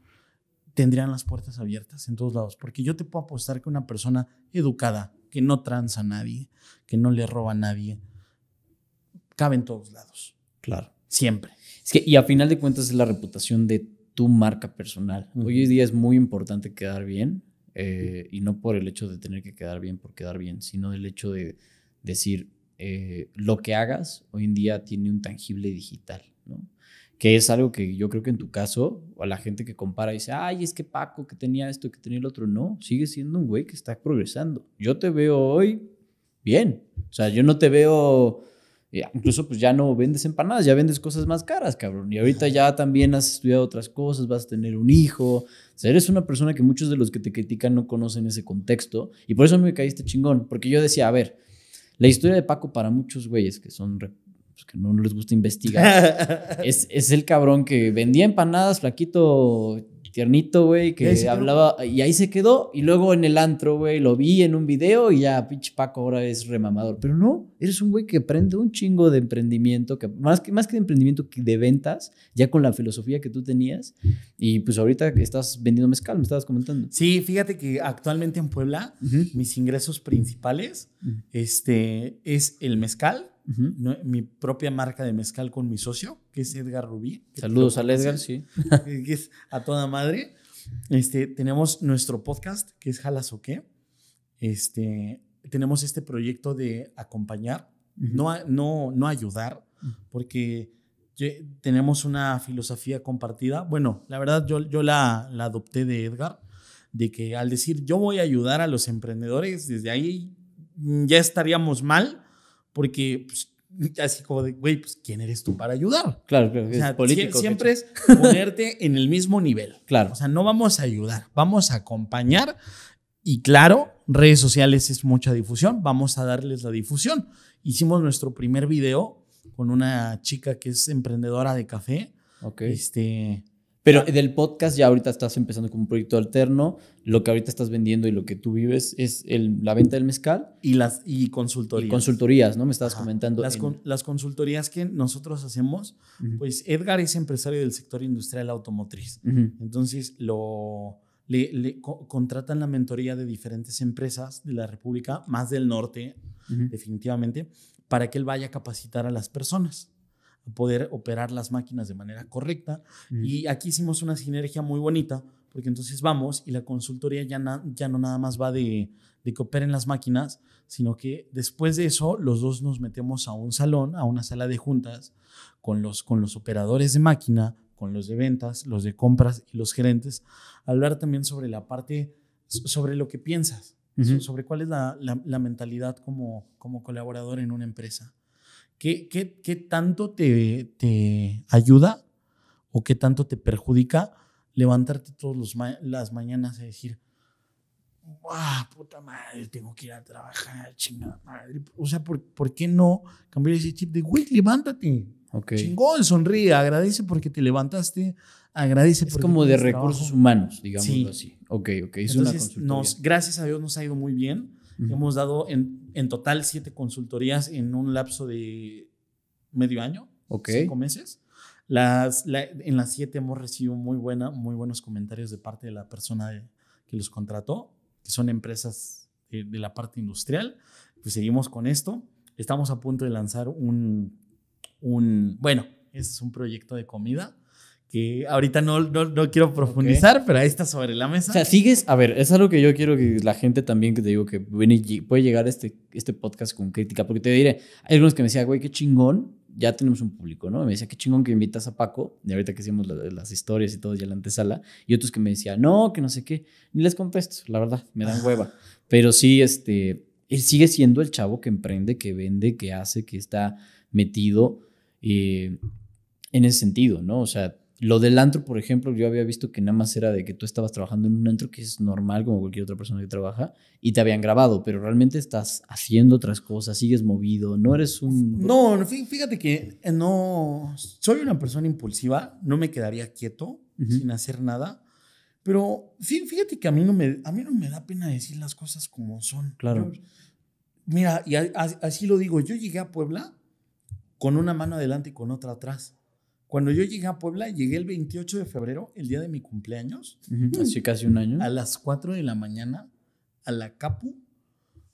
tendrían las puertas abiertas en todos lados. Porque yo te puedo apostar que una persona educada, que no tranza a nadie, que no le roba a nadie, cabe en todos lados. Claro. Siempre. y a final de cuentas, es la reputación de tu marca personal. Hoy en día es muy importante quedar bien, eh, y no por el hecho de tener que quedar bien por quedar bien, sino del hecho de decir, eh, lo que hagas hoy en día tiene un tangible digital, ¿no? que es algo que yo creo que en tu caso, o a la gente que compara dice, ay, es que Paco que tenía esto, que tenía el otro, no, sigue siendo un güey que está progresando. Yo te veo hoy bien, o sea, yo no te veo, eh, incluso pues ya no vendes empanadas, ya vendes cosas más caras, cabrón, y ahorita ya también has estudiado otras cosas, vas a tener un hijo, o sea, eres una persona que muchos de los que te critican no conocen ese contexto, y por eso me caíste chingón, porque yo decía, a ver, la historia de Paco para muchos güeyes que son pues, que no, les gusta investigar, es, el cabrón que vendía empanadas, flaquito, tiernito, güey, que ¿Y hablaba y ahí se quedó. Y luego en el antro, güey, lo vi en un video y ya, pinche Paco ahora es remamador. Pero no, eres un güey que prende un chingo de emprendimiento, que más, que más que de emprendimiento, que de ventas, ya con la filosofía que tú tenías. Y pues ahorita estás vendiendo mezcal, me estabas comentando. Sí, fíjate que actualmente en Puebla, mis ingresos principales este, es el mezcal mi propia marca de mezcal con mi socio, que es Edgar Rubí. Saludos a Edgar, sí. a toda madre. Este, tenemos nuestro podcast, que es Jalas o qué. Este, tenemos este proyecto de acompañar, no, no, no ayudar, mm. porque tenemos una filosofía compartida. Bueno, la verdad yo, yo la, la adopté de Edgar, de que al decir yo voy a ayudar a los emprendedores, desde ahí ya estaríamos mal porque pues, así como de, güey, pues ¿quién eres tú para ayudar? Claro, claro, Siempre es ponerte en el mismo nivel. Claro. O sea, no vamos a ayudar, vamos a acompañar y claro, redes sociales es mucha difusión, vamos a darles la difusión. Hicimos nuestro primer video con una chica que es emprendedora de café. Ok. Este, pero del podcast ya ahorita estás empezando como un proyecto alterno. Lo que ahorita estás vendiendo y lo que tú vives es la venta del mezcal. Y las y consultorías. Y consultorías, ¿no? Me estabas comentando. Las, las, consultorías que nosotros hacemos, pues Edgar es empresario del sector industrial automotriz. Entonces lo... Le, contratan la mentoría de diferentes empresas de la República, más del norte, definitivamente, para que él vaya a capacitar a las personas poder operar las máquinas de manera correcta. Y aquí hicimos una sinergia muy bonita, porque entonces vamos y la consultoría ya, ya no nada más va de, de que operen las máquinas, sino que después de eso los dos nos metemos a un salón, a una sala de juntas, con los, con los operadores de máquina, con los de ventas, los de compras y los gerentes, a hablar también sobre la parte, sobre lo que piensas, sobre cuál es la, la mentalidad como, como colaborador en una empresa. ¿Qué, tanto te, te, ayuda o qué tanto te perjudica levantarte todas las mañanas a decir, puta madre! Tengo que ir a trabajar, chingada madre. O sea, ¿por, qué no cambiar ese chip de, güey, levántate? Chingón, sonríe, agradece porque te levantaste, agradece es Es como de recursos humanos, digámoslo así. Ok, ok. Es nos, gracias a Dios nos ha ido muy bien. Hemos dado en, en, total siete consultorías en un lapso de medio año, cinco meses. Las, en las siete hemos recibido muy, buena, muy buenos comentarios de parte de la persona que los contrató, que son empresas de, la parte industrial. Pues seguimos con esto. Estamos a punto de lanzar un, un bueno, es un proyecto de comida que ahorita no, no, quiero profundizar, pero ahí está sobre la mesa. O sea, sigues, a ver, es algo que yo quiero que la gente también, que te digo, que puede llegar este, este podcast con crítica, porque te diré, hay algunos que me decían, güey, qué chingón, ya tenemos un público, ¿no? Me decía, qué chingón que invitas a Paco, y ahorita que hicimos las historias y todo, ya la antesala, y otros que me decían, no, que no sé qué, ni les contesto, la verdad, me dan hueva. Ah. Pero sí, este, él sigue siendo el chavo que emprende, que vende, que hace, que está metido eh, en ese sentido, ¿no? O sea, lo del antro, por ejemplo, yo había visto que nada más era de que tú estabas trabajando en un antro que es normal, como cualquier otra persona que trabaja, y te habían grabado, pero realmente estás haciendo otras cosas, sigues movido, no eres un... No, fíjate que eh, no... Soy una persona impulsiva, no me quedaría quieto sin hacer nada, pero fíjate que a mí, no me, a mí no me da pena decir las cosas como son. Claro. mira, y así lo digo, yo llegué a Puebla con una mano adelante y con otra atrás. Cuando yo llegué a Puebla, llegué el 28 de febrero, el día de mi cumpleaños. Hace casi un año. A las 4 de la mañana, a la Capu,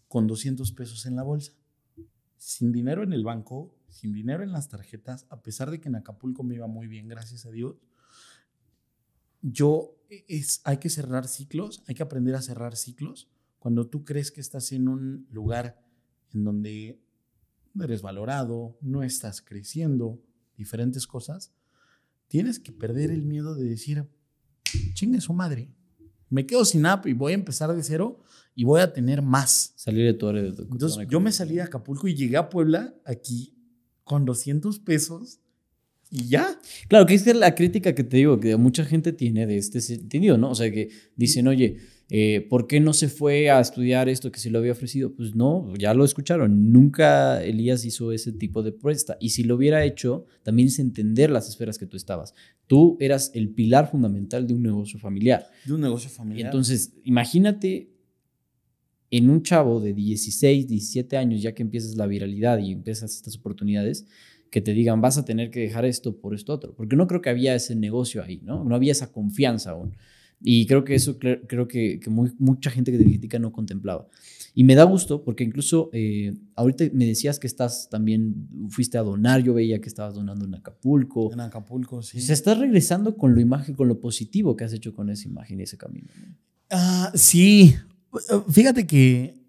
con 200 pesos en la bolsa. Sin dinero en el banco, sin dinero en las tarjetas, a pesar de que en Acapulco me iba muy bien, gracias a Dios. Yo, e, es, hay que cerrar ciclos, hay que aprender a cerrar ciclos. Cuando tú crees que estás en un lugar en donde no eres valorado, no estás creciendo, diferentes cosas, tienes que perder el miedo de decir, chingue su madre, me quedo sin app y voy a empezar de cero y voy a tener más. Salir de tu área de tu Entonces, yo me salí de Acapulco y llegué a Puebla aquí con 200 pesos y ya. Claro, que es la crítica que te digo, que mucha gente tiene de este sentido, ¿no? O sea, que dicen, oye, eh, ¿Por qué no se fue a estudiar esto que se lo había ofrecido? Pues no, ya lo escucharon. Nunca Elías hizo ese tipo de propuesta. Y si lo hubiera hecho, también es entender las esferas que tú estabas. Tú eras el pilar fundamental de un negocio familiar. De un negocio familiar. Entonces, imagínate en un chavo de 16, 17 años, ya que empiezas la viralidad y empiezas estas oportunidades, que te digan, vas a tener que dejar esto por esto otro. Porque no creo que había ese negocio ahí, ¿no? No había esa confianza aún. Y creo que eso, creo que, mucha gente que te critica no contemplaba. Y me da gusto porque incluso eh, ahorita me decías que estás también, fuiste a donar, yo veía que estabas donando en Acapulco. En Acapulco, sí. Se pues, está regresando con la imagen, con lo positivo que has hecho con esa imagen y ese camino. Ah, sí, fíjate que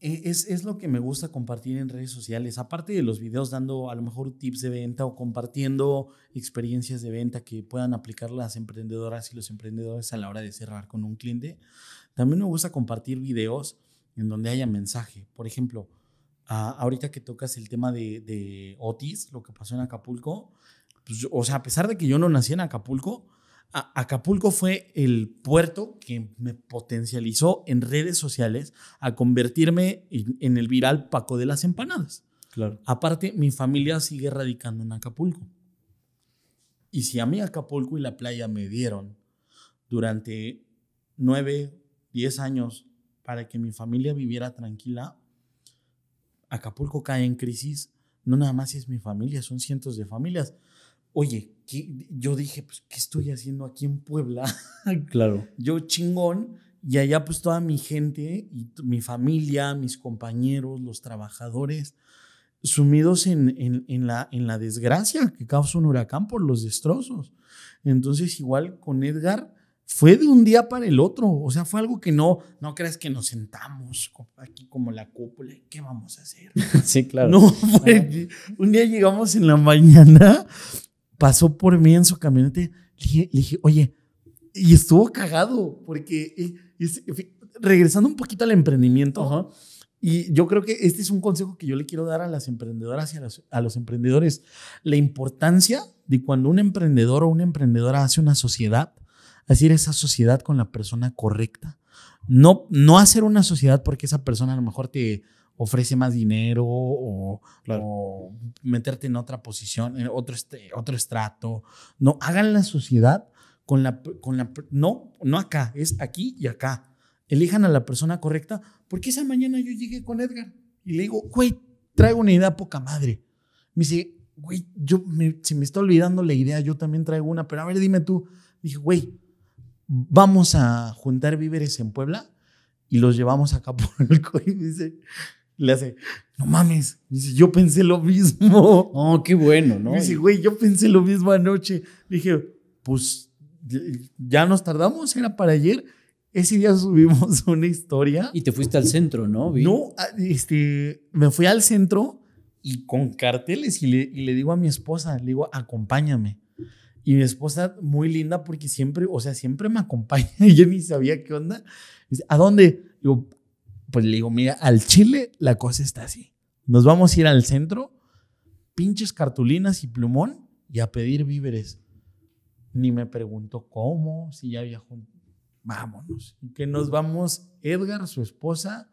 e, es, lo que me gusta compartir en redes sociales, aparte de los videos dando a lo mejor tips de venta o compartiendo experiencias de venta que puedan aplicar las emprendedoras y los emprendedores a la hora de cerrar con un cliente, también me gusta compartir videos en donde haya mensaje. Por ejemplo, ahorita que tocas el tema de, de, Otis, lo que pasó en Acapulco, pues o sea, a pesar de que yo no nací en Acapulco, Acapulco fue el puerto que me potencializó en redes sociales a convertirme en, el viral Paco de las empanadas. Claro. Aparte, mi familia sigue radicando en Acapulco. Y si a mí Acapulco y la playa me dieron durante nueve, diez años para que mi familia viviera tranquila, Acapulco cae en crisis. No nada más es mi familia, son cientos de familias oye, yo dije, pues, ¿qué estoy haciendo aquí en Puebla? claro. yo chingón, y allá pues toda mi gente, y mi familia, mis compañeros, los trabajadores, sumidos en, en, la, en la desgracia que causa un huracán por los destrozos. Entonces, igual con Edgar, fue de un día para el otro. O sea, fue algo que no, no creas que nos sentamos aquí como la cúpula. ¿Qué vamos a hacer? Sí, claro. No, un día llegamos en la mañana pasó por mí en su camionete Le dije, oye, y estuvo cagado, porque regresando un poquito al emprendimiento, y yo creo que este es un consejo que yo le quiero dar a las emprendedoras y a los, emprendedores, la importancia de cuando un emprendedor o una emprendedora hace una sociedad, hacer esa sociedad con la persona correcta. No, no hacer una sociedad porque esa persona a lo mejor te, ofrece más dinero o, meterte en otra posición, en otro, este, otro estrato. No, hagan la sociedad con la, con la... No, no acá, es aquí y acá. Elijan a la persona correcta, porque esa mañana yo llegué con Edgar y le digo, güey, traigo una idea poca madre. Me dice, güey, yo me, me está olvidando la idea, yo también traigo una, pero a ver, dime tú. Dije, güey, vamos a juntar víveres en Puebla y los llevamos acá por Y me dice, le hace, no mames. dice, yo pensé lo mismo. Oh, qué bueno, ¿no? dice, güey, yo pensé lo mismo anoche. dije, pues ya nos tardamos, era para ayer. Ese día subimos una historia. Y te fuiste al centro, ¿no? No, este, me fui al centro y con carteles y le, y le digo a mi esposa, le digo, acompáñame. Y mi esposa, muy linda, porque siempre, o sea, siempre me acompaña. y yo ni sabía qué onda. Dice, ¿a dónde? Digo, pues le digo, mira, al Chile la cosa está así. Nos vamos a ir al centro, pinches cartulinas y plumón y a pedir víveres. Ni me pregunto cómo, si ya viajó. Vámonos. Que nos vamos Edgar, su esposa,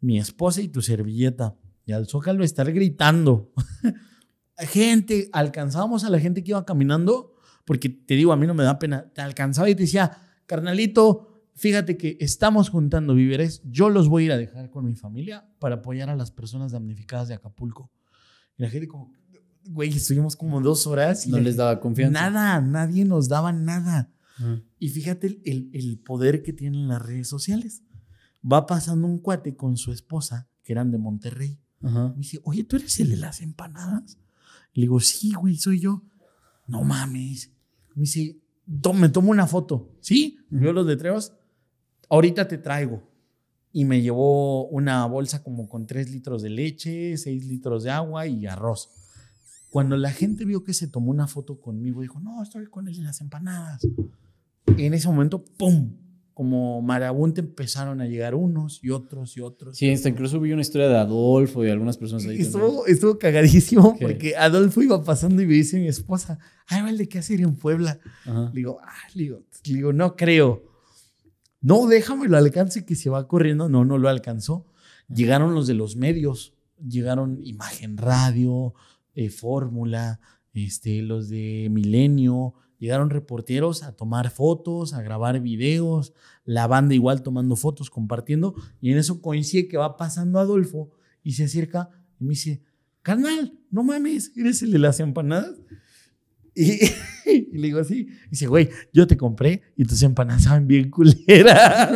mi esposa y tu servilleta. Y al Zócalo estar gritando. gente, alcanzábamos a la gente que iba caminando, porque te digo, a mí no me da pena. Te alcanzaba y te decía, carnalito, fíjate que estamos juntando víveres, yo los voy a ir a dejar con mi familia para apoyar a las personas damnificadas de Acapulco. Y la gente como, güey, estuvimos como dos horas. Y no les daba confianza. Nada, nadie nos daba nada. Y fíjate el, el, poder que tienen las redes sociales. Va pasando un cuate con su esposa, que eran de Monterrey. Me dice, oye, ¿tú eres el de las empanadas? Le digo, sí, güey, soy yo. No mames. Me dice, me tomo una foto. ¿Sí? Uh Yo los letreros ahorita te traigo. Y me llevó una bolsa como con tres litros de leche, 6 litros de agua y arroz. Cuando la gente vio que se tomó una foto conmigo, dijo, no, estoy con él en las empanadas. Y en ese momento, ¡pum! Como marabunta empezaron a llegar unos y otros y otros. Sí, hasta incluso vi una historia de Adolfo y algunas personas ahí. Estuvo, estuvo cagadísimo porque Adolfo iba pasando y me dice mi esposa, ay, ah, vale, ¿qué hacer en Puebla? digo, ah, digo, le digo, no creo. No, déjame, lo alcance que se va corriendo. No, no lo alcanzó. Llegaron los de los medios, llegaron Imagen Radio, eh, Fórmula, este, los de Milenio, llegaron reporteros a tomar fotos, a grabar videos, la banda igual tomando fotos, compartiendo, y en eso coincide que va pasando Adolfo y se acerca y me dice, carnal, no mames, eres el de las empanadas. Y Y le digo así. dice, güey, yo te compré y tus empanadas saben bien culeras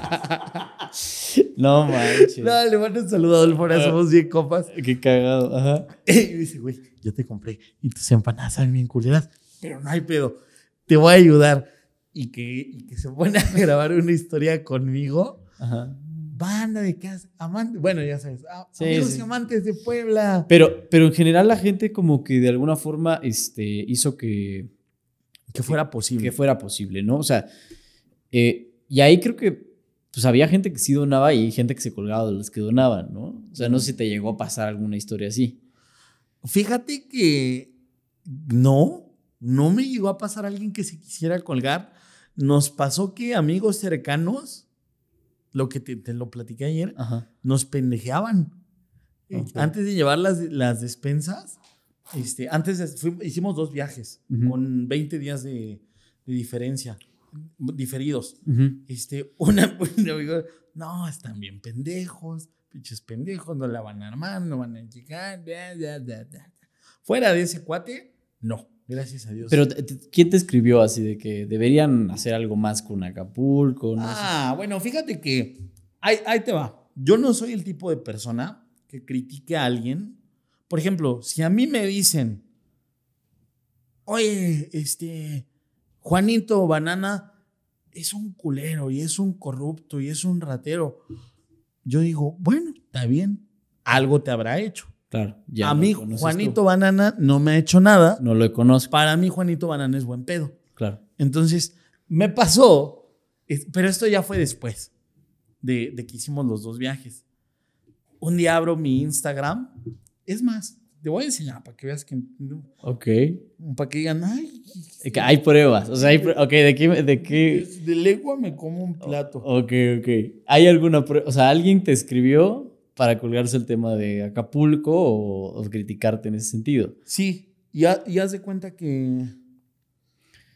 no manches. No, le mando un saludo a Adolfo, ahora somos bien copas. Qué cagado, ajá. Y dice, güey, yo te compré y tus empanadas saben bien culeras, pero no hay pedo. Te voy a ayudar. Y que, y que se pone a grabar una historia conmigo. Ajá banda de casa, amantes, bueno, ya sabes, amigos y amantes de Puebla. Pero, pero en general la gente como que de alguna forma este, hizo que... Que fuera posible. Que fuera posible, ¿no? O sea, eh, y ahí creo que pues había gente que sí donaba y gente que se colgaba de los que donaban, ¿no? O sea, no sé si te llegó a pasar alguna historia así. Fíjate que no, no me llegó a pasar alguien que se quisiera colgar. Nos pasó que amigos cercanos lo que te, lo platiqué ayer, nos pendejeaban. Eh, antes de llevar las, despensas, este, antes hicimos dos viajes con 20 días de, diferencia, diferidos. este, una, no, están bien pendejos, pinches pendejos, no la van a armar, no van a llegar. Fuera de ese cuate, no. Gracias a Dios. Pero ¿quién te escribió así de que deberían hacer algo más con Acapulco? ah, bueno, fíjate que ahí, ahí, te va. Yo no soy el tipo de persona que critique a alguien. Por ejemplo, si a mí me dicen, oye, este, Juanito Banana es un culero y es un corrupto y es un ratero. Yo digo, bueno, está bien, algo te habrá hecho. Claro. Ya a mí, Juanito Banana no me ha hecho nada. No lo conozco. Para mí, Juanito Banana es buen pedo. Claro. Entonces, me pasó, pero esto ya fue después de, que hicimos los dos viajes. Un día abro mi Instagram. Es más, te voy a enseñar para que veas que. No. Ok. Para que digan, ay. hay pruebas. O sea, hay ¿de qué? ¿De qué? De lengua me como un plato. Ok, ok. ¿Hay alguna prueba? O sea, alguien te escribió para colgarse el tema de Acapulco o, criticarte en ese sentido. Sí, y, ya haz de cuenta que.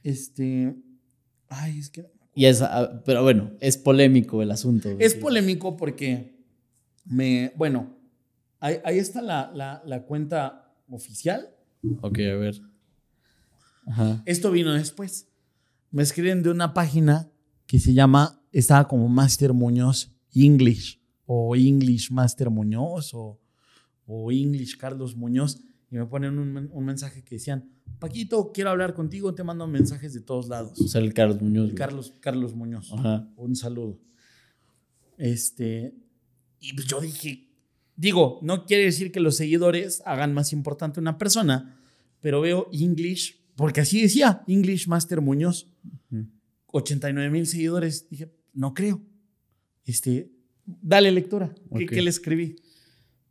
Este. Ay, es que. Y es, ah, pero bueno, es polémico el asunto. Es polémico porque me. Bueno, ahí, está la, cuenta oficial. Ok, a ver. Esto vino después. Me escriben de una página que se llama, estaba como Master Muñoz English o English Master Muñoz o, English Carlos Muñoz y me ponen un, mensaje que decían, Paquito, quiero hablar contigo, te mando mensajes de todos lados. O sea, el Carlos Muñoz. Carlos, Carlos Muñoz. Un saludo. Este, y pues yo dije, digo, no quiere decir que los seguidores hagan más importante una persona, pero veo English, porque así decía, English Master Muñoz, 89 mil seguidores. Dije, no creo. Este, Dale lectura. que ¿Qué, le escribí?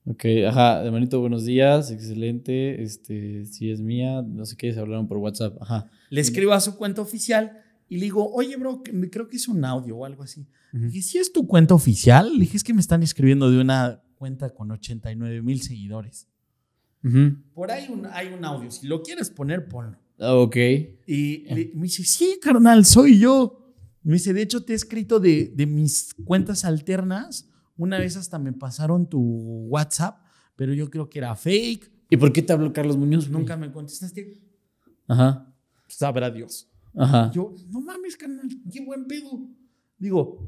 Ok, ajá, hermanito, buenos días, excelente, este, si es mía, no sé qué, se hablaron por WhatsApp, ajá. Le escribo a su cuenta oficial y le digo, oye, bro, creo que es un audio o algo así. Y si es tu cuenta oficial, le dije, es que me están escribiendo de una cuenta con 89 mil seguidores. Por ahí hay un audio, si lo quieres poner, ponlo. Ah, ok. Y eh. me dice, sí, carnal, soy yo. Me dice, de hecho te he escrito de, de mis cuentas alternas. Una vez hasta me pasaron tu WhatsApp, pero yo creo que era fake. ¿Y por qué te habló Carlos Muñoz? Nunca me contestaste. Ajá. Sabrá Dios. Ajá. Yo, no mames, canal, qué buen pedo. Digo,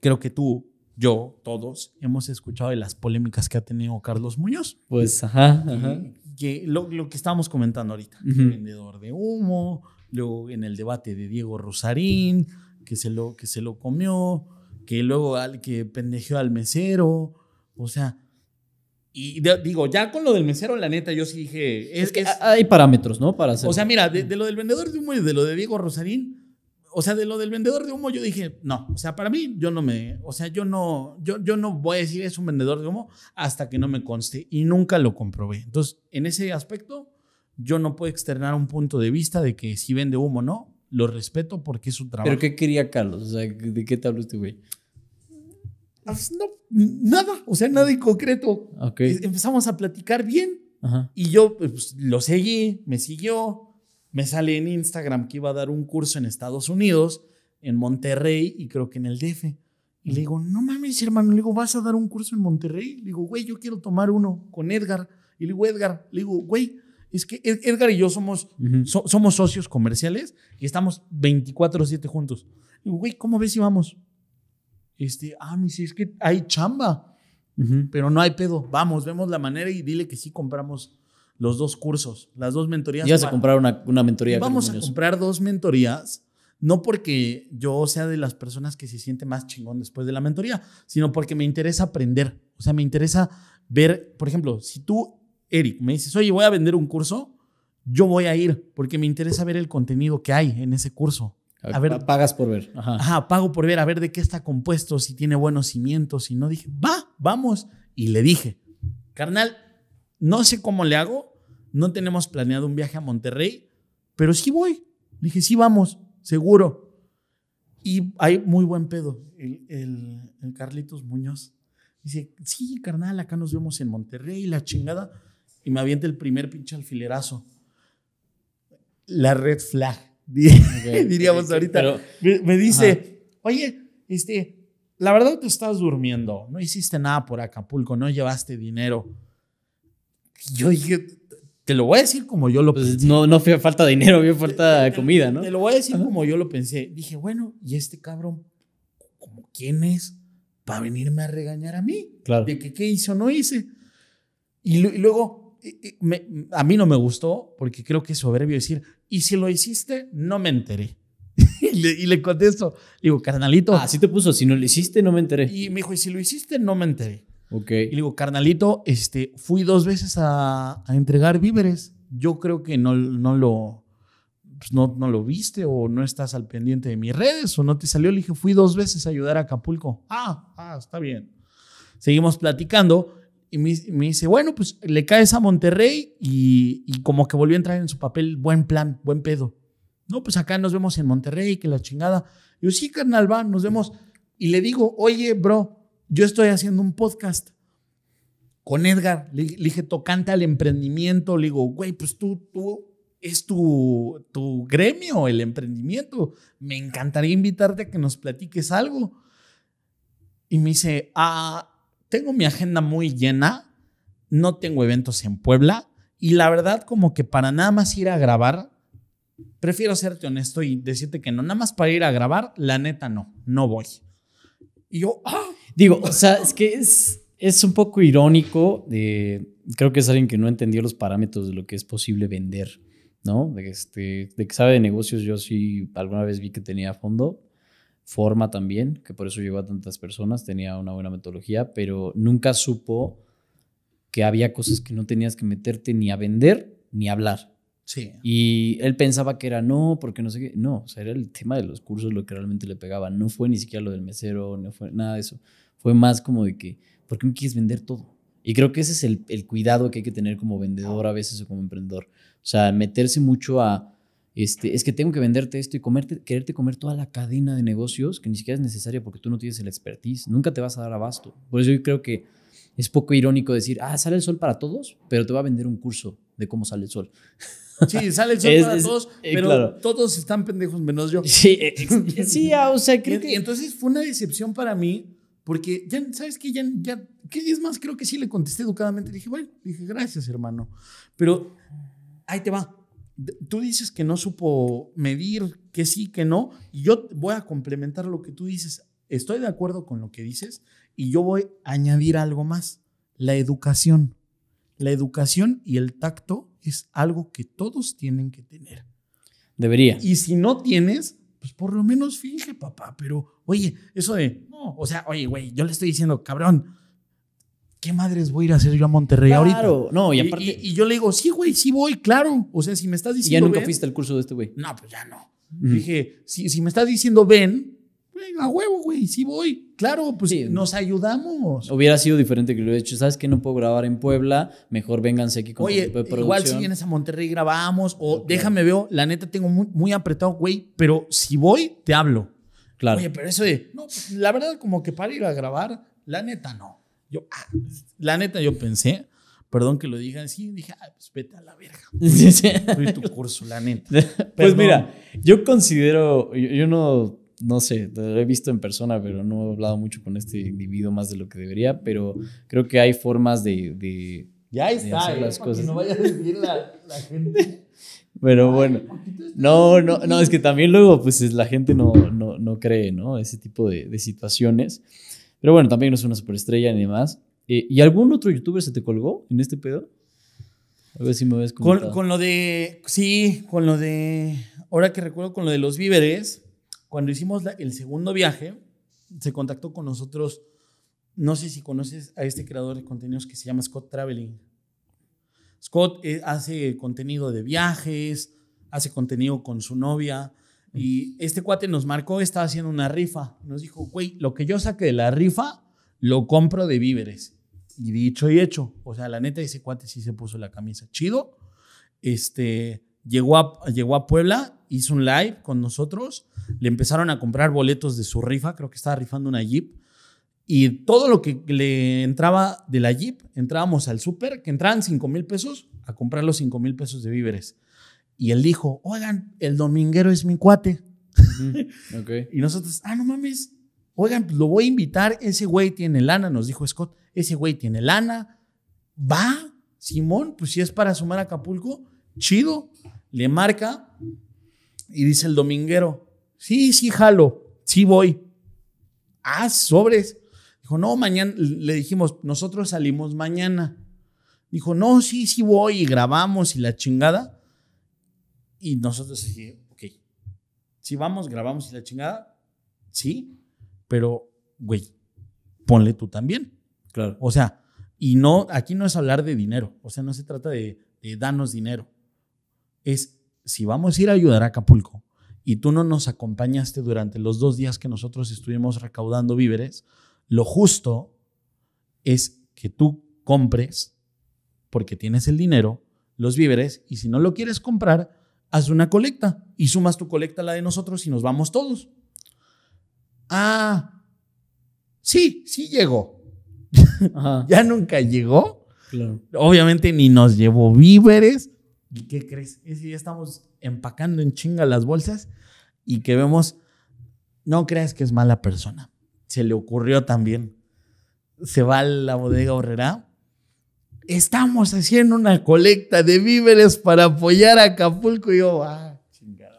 creo que tú, yo, todos hemos escuchado de las polémicas que ha tenido Carlos Muñoz. Pues, ajá, ajá. Que, lo, lo, que estábamos comentando ahorita, vendedor de humo, luego en el debate de Diego Rosarín, que se lo, que se lo comió, que luego al que pendejeó al mesero, o sea, y digo, ya con lo del mesero, la neta, yo sí dije. Es, que hay parámetros, ¿no? Para hacer. O sea, mira, de, lo del vendedor de humo y de lo de Diego Rosarín, o sea, de lo del vendedor de humo, yo dije, no. O sea, para mí, yo no me. O sea, yo no, yo, yo no voy a decir es un vendedor de humo hasta que no me conste. Y nunca lo comprobé. Entonces, en ese aspecto, yo no puedo externar un punto de vista de que si vende humo no. Lo respeto porque es su trabajo. ¿Pero qué quería Carlos? O sea, ¿de qué te habló este güey? Ah, pues, no, nada, o sea, nada en concreto. Eh, empezamos a platicar bien. Y yo pues, pues, lo seguí, me siguió. Me sale en Instagram que iba a dar un curso en Estados Unidos, en Monterrey y creo que en el DF. Y le digo, no mames, hermano. Le digo, ¿vas a dar un curso en Monterrey? Le digo, güey, yo quiero tomar uno con Edgar. Y le digo, Edgar, le digo, güey, es que Edgar y yo somos, somos socios comerciales y estamos 24-7 juntos. Y, güey, ¿cómo ves si vamos? Este, ah, me dice, es que hay chamba, pero no hay pedo. Vamos, vemos la manera y dile que sí compramos los dos cursos, las dos mentorías. Y vas a comprar una, una mentoría. Vamos a comprar dos mentorías, no porque yo sea de las personas que se siente más chingón después de la mentoría, sino porque me interesa aprender. O sea, me interesa ver, por ejemplo, si tú Eric, me dices, oye, voy a vender un curso, yo voy a ir porque me interesa ver el contenido que hay en ese curso. A ah, ver, ah, pagas por ver. Ajá. pago por ver, a ver de qué está compuesto, si tiene buenos cimientos, y no. Dije, va, vamos. Y le dije, carnal, no sé cómo le hago, no tenemos planeado un viaje a Monterrey, pero sí voy. Dije, sí vamos, seguro. Y hay muy buen pedo. El, el Carlitos Muñoz dice, sí, carnal, acá nos vemos en Monterrey, la chingada y me avienta el primer pinche alfilerazo. La red flag, diríamos ahorita. me, dice, oye, este, la verdad te estás durmiendo, no hiciste nada por Acapulco, no llevaste dinero. Yo dije, te lo voy a decir como yo lo pues, pensé. No, no fue falta de dinero, fue falta de comida, ¿no? Te lo voy a decir como yo lo pensé. Dije, bueno, ¿y este cabrón, como quién es para venirme a regañar a mí? Claro. De que qué hizo no hice. y luego a mí no me gustó porque creo que es soberbio decir, y si lo hiciste, no me enteré. y, le, contesto, digo, carnalito. Así ah, te puso, si no lo hiciste, no me enteré. Y me dijo, y si lo hiciste, no me enteré. Ok. Y le digo, carnalito, este, fui dos veces a, entregar víveres. Yo creo que no, no lo... Pues, no, no, lo viste o no estás al pendiente de mis redes o no te salió. Le dije, fui dos veces a ayudar a Acapulco. Ah, ah, está bien. Seguimos platicando y me, dice, bueno, pues le caes a Monterrey y, como que volvió a entrar en su papel, buen plan, buen pedo. No, pues acá nos vemos en Monterrey, que la chingada. Yo, sí, carnal, va, nos vemos. Y le digo, oye, bro, yo estoy haciendo un podcast con Edgar. Le, dije, tocante al emprendimiento. Le digo, güey, pues tú, tú, es tu, tu gremio, el emprendimiento. Me encantaría invitarte a que nos platiques algo. Y me dice, ah, tengo mi agenda muy llena, no tengo eventos en Puebla y la verdad como que para nada más ir a grabar, prefiero serte honesto y decirte que no, nada más para ir a grabar, la neta no, no voy. Y yo, ¡ah! digo, o sea, es que es, es un poco irónico, de, creo que es alguien que no entendió los parámetros de lo que es posible vender. ¿no? De, este, de que sabe de negocios, yo sí alguna vez vi que tenía fondo, forma también, que por eso llegó a tantas personas, tenía una buena metodología, pero nunca supo que había cosas que no tenías que meterte ni a vender ni a hablar. Sí. Y él pensaba que era no, porque no sé qué. No, o sea, era el tema de los cursos lo que realmente le pegaba. No fue ni siquiera lo del mesero, no fue nada de eso. Fue más como de que, ¿por qué me quieres vender todo? Y creo que ese es el, el cuidado que hay que tener como vendedor a veces o como emprendedor. O sea, meterse mucho a, este, es que tengo que venderte esto y quererte comer toda la cadena de negocios que ni siquiera es necesaria porque tú no tienes el expertise, nunca te vas a dar abasto. Por eso yo creo que es poco irónico decir, ah, sale el sol para todos, pero te va a vender un curso de cómo sale el sol. Sí, sale el sol para todos, eh, pero todos están pendejos menos yo. Sí, eh, eh, sí ah, o sea, que... Entonces fue una decepción para mí porque ya, ¿sabes que Ya, ya, ¿qué? Es más, creo que sí le contesté educadamente. dije, bueno, dije, gracias, hermano. Pero ahí te va tú dices que no supo medir, que sí, que no, y yo voy a complementar lo que tú dices. Estoy de acuerdo con lo que dices y yo voy a añadir algo más, la educación. La educación y el tacto es algo que todos tienen que tener. Debería. Y si no tienes, pues por lo menos finge, papá, pero oye, eso de, no, o sea, oye, güey, yo le estoy diciendo, cabrón, ¿qué madres voy a ir a hacer yo a Monterrey ahorita? Claro, no, y yo le digo, sí, güey, sí voy, claro. O sea, si me estás diciendo. ¿Y ya nunca fuiste al curso de este güey? No, pues ya no. Dije, si, me estás diciendo ven, güey, a huevo, güey, sí voy. Claro, pues nos ayudamos. Hubiera sido diferente que lo hubiera hecho. ¿Sabes que No puedo grabar en Puebla, mejor vénganse aquí con Oye, de producción. igual si vienes a Monterrey grabamos o déjame veo, la neta tengo muy, muy apretado, güey, pero si voy, te hablo. Claro. Oye, pero eso de, no, pues, la verdad como que para ir a grabar, la neta no. Yo, ah, la neta, yo pensé, perdón que lo diga así, dije, ah, pues vete a la verga. Sí, sí. tu curso, la neta. pues mira, yo considero, yo, no, no sé, lo he visto en persona, pero no he hablado mucho con este individuo más de lo que debería, pero creo que hay formas de, de ya está, eh, las cosas. que no vaya a decir la, gente. Pero bueno, no, no, no, es que también luego, pues la gente no, no, no cree, ¿no? Ese tipo de, de situaciones. Pero bueno, también no es una superestrella ni más. Eh, ¿Y algún otro youtuber se te colgó en este pedo? A ver si me ves con, con lo de. Sí, con lo de. Ahora que recuerdo con lo de los víveres, cuando hicimos el segundo viaje, se contactó con nosotros. No sé si conoces a este creador de contenidos que se llama Scott Traveling. Scott eh, hace contenido de viajes, hace contenido con su novia. Y este cuate nos marcó, estaba haciendo una rifa. Nos dijo, güey, lo que yo saque de la rifa, lo compro de víveres. Y dicho y hecho. O sea, la neta, ese cuate sí se puso la camisa. Chido. Este, llegó a, llegó a Puebla, hizo un live con nosotros. Le empezaron a comprar boletos de su rifa. Creo que estaba rifando una Jeep. Y todo lo que le entraba de la Jeep, entrábamos al súper, que entraban 5 mil pesos, a comprar los 5 mil pesos de víveres. Y él dijo, oigan, el dominguero es mi cuate. y nosotros, ah, no mames, oigan, pues, lo voy a invitar, ese güey tiene lana, nos dijo Scott, ese güey tiene lana, va, Simón, pues si es para sumar a Acapulco, chido, le marca y dice el dominguero, sí, sí, jalo, sí voy. Ah, sobres. Dijo, no, mañana, le dijimos, nosotros salimos mañana. Dijo, no, sí, sí voy y grabamos y la chingada. Y nosotros así, ok, si vamos, grabamos y la chingada, sí, pero, güey, ponle tú también. Claro. O sea, y no, aquí no es hablar de dinero, o sea, no se trata de, de danos dinero. Es, si vamos a ir a ayudar a Acapulco y tú no nos acompañaste durante los dos días que nosotros estuvimos recaudando víveres, lo justo es que tú compres, porque tienes el dinero, los víveres, y si no lo quieres comprar, haz una colecta y sumas tu colecta a la de nosotros y nos vamos todos. Ah, sí, sí llegó. ya nunca llegó. Obviamente ni nos llevó víveres. ¿Y qué crees? Es ya estamos empacando en chinga las bolsas y que vemos, no creas que es mala persona. Se le ocurrió también. Se va a la bodega horrera estamos haciendo una colecta de víveres para apoyar a Acapulco. Y yo, ah, chingada.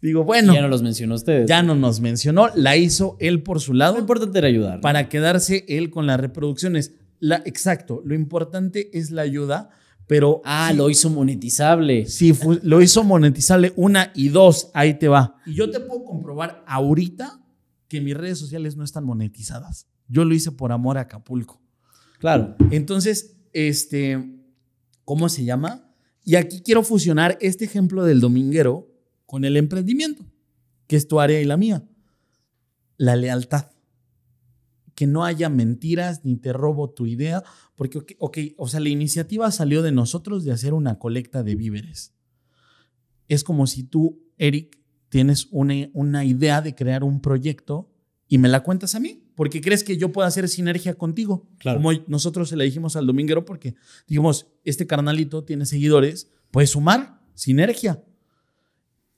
Digo, bueno. Ya no los mencionó ustedes. Ya no nos mencionó, la hizo él por su lado. Lo importante era ayudar. Para quedarse él con las reproducciones. exacto, lo importante es la ayuda, pero... Ah, lo hizo monetizable. Sí, lo hizo monetizable una y dos, ahí te va. Y yo te puedo comprobar ahorita que mis redes sociales no están monetizadas. Yo lo hice por amor a Acapulco. Claro. Entonces, este, ¿cómo se llama? Y aquí quiero fusionar este ejemplo del dominguero con el emprendimiento, que es tu área y la mía. La lealtad. Que no haya mentiras ni te robo tu idea, porque, ok, o sea, la iniciativa salió de nosotros de hacer una colecta de víveres. Es como si tú, Eric, tienes una, una idea de crear un proyecto y me la cuentas a mí porque crees que yo puedo hacer sinergia contigo. Claro. Como nosotros se le dijimos al dominguero porque dijimos, este carnalito tiene seguidores, puede sumar, sinergia.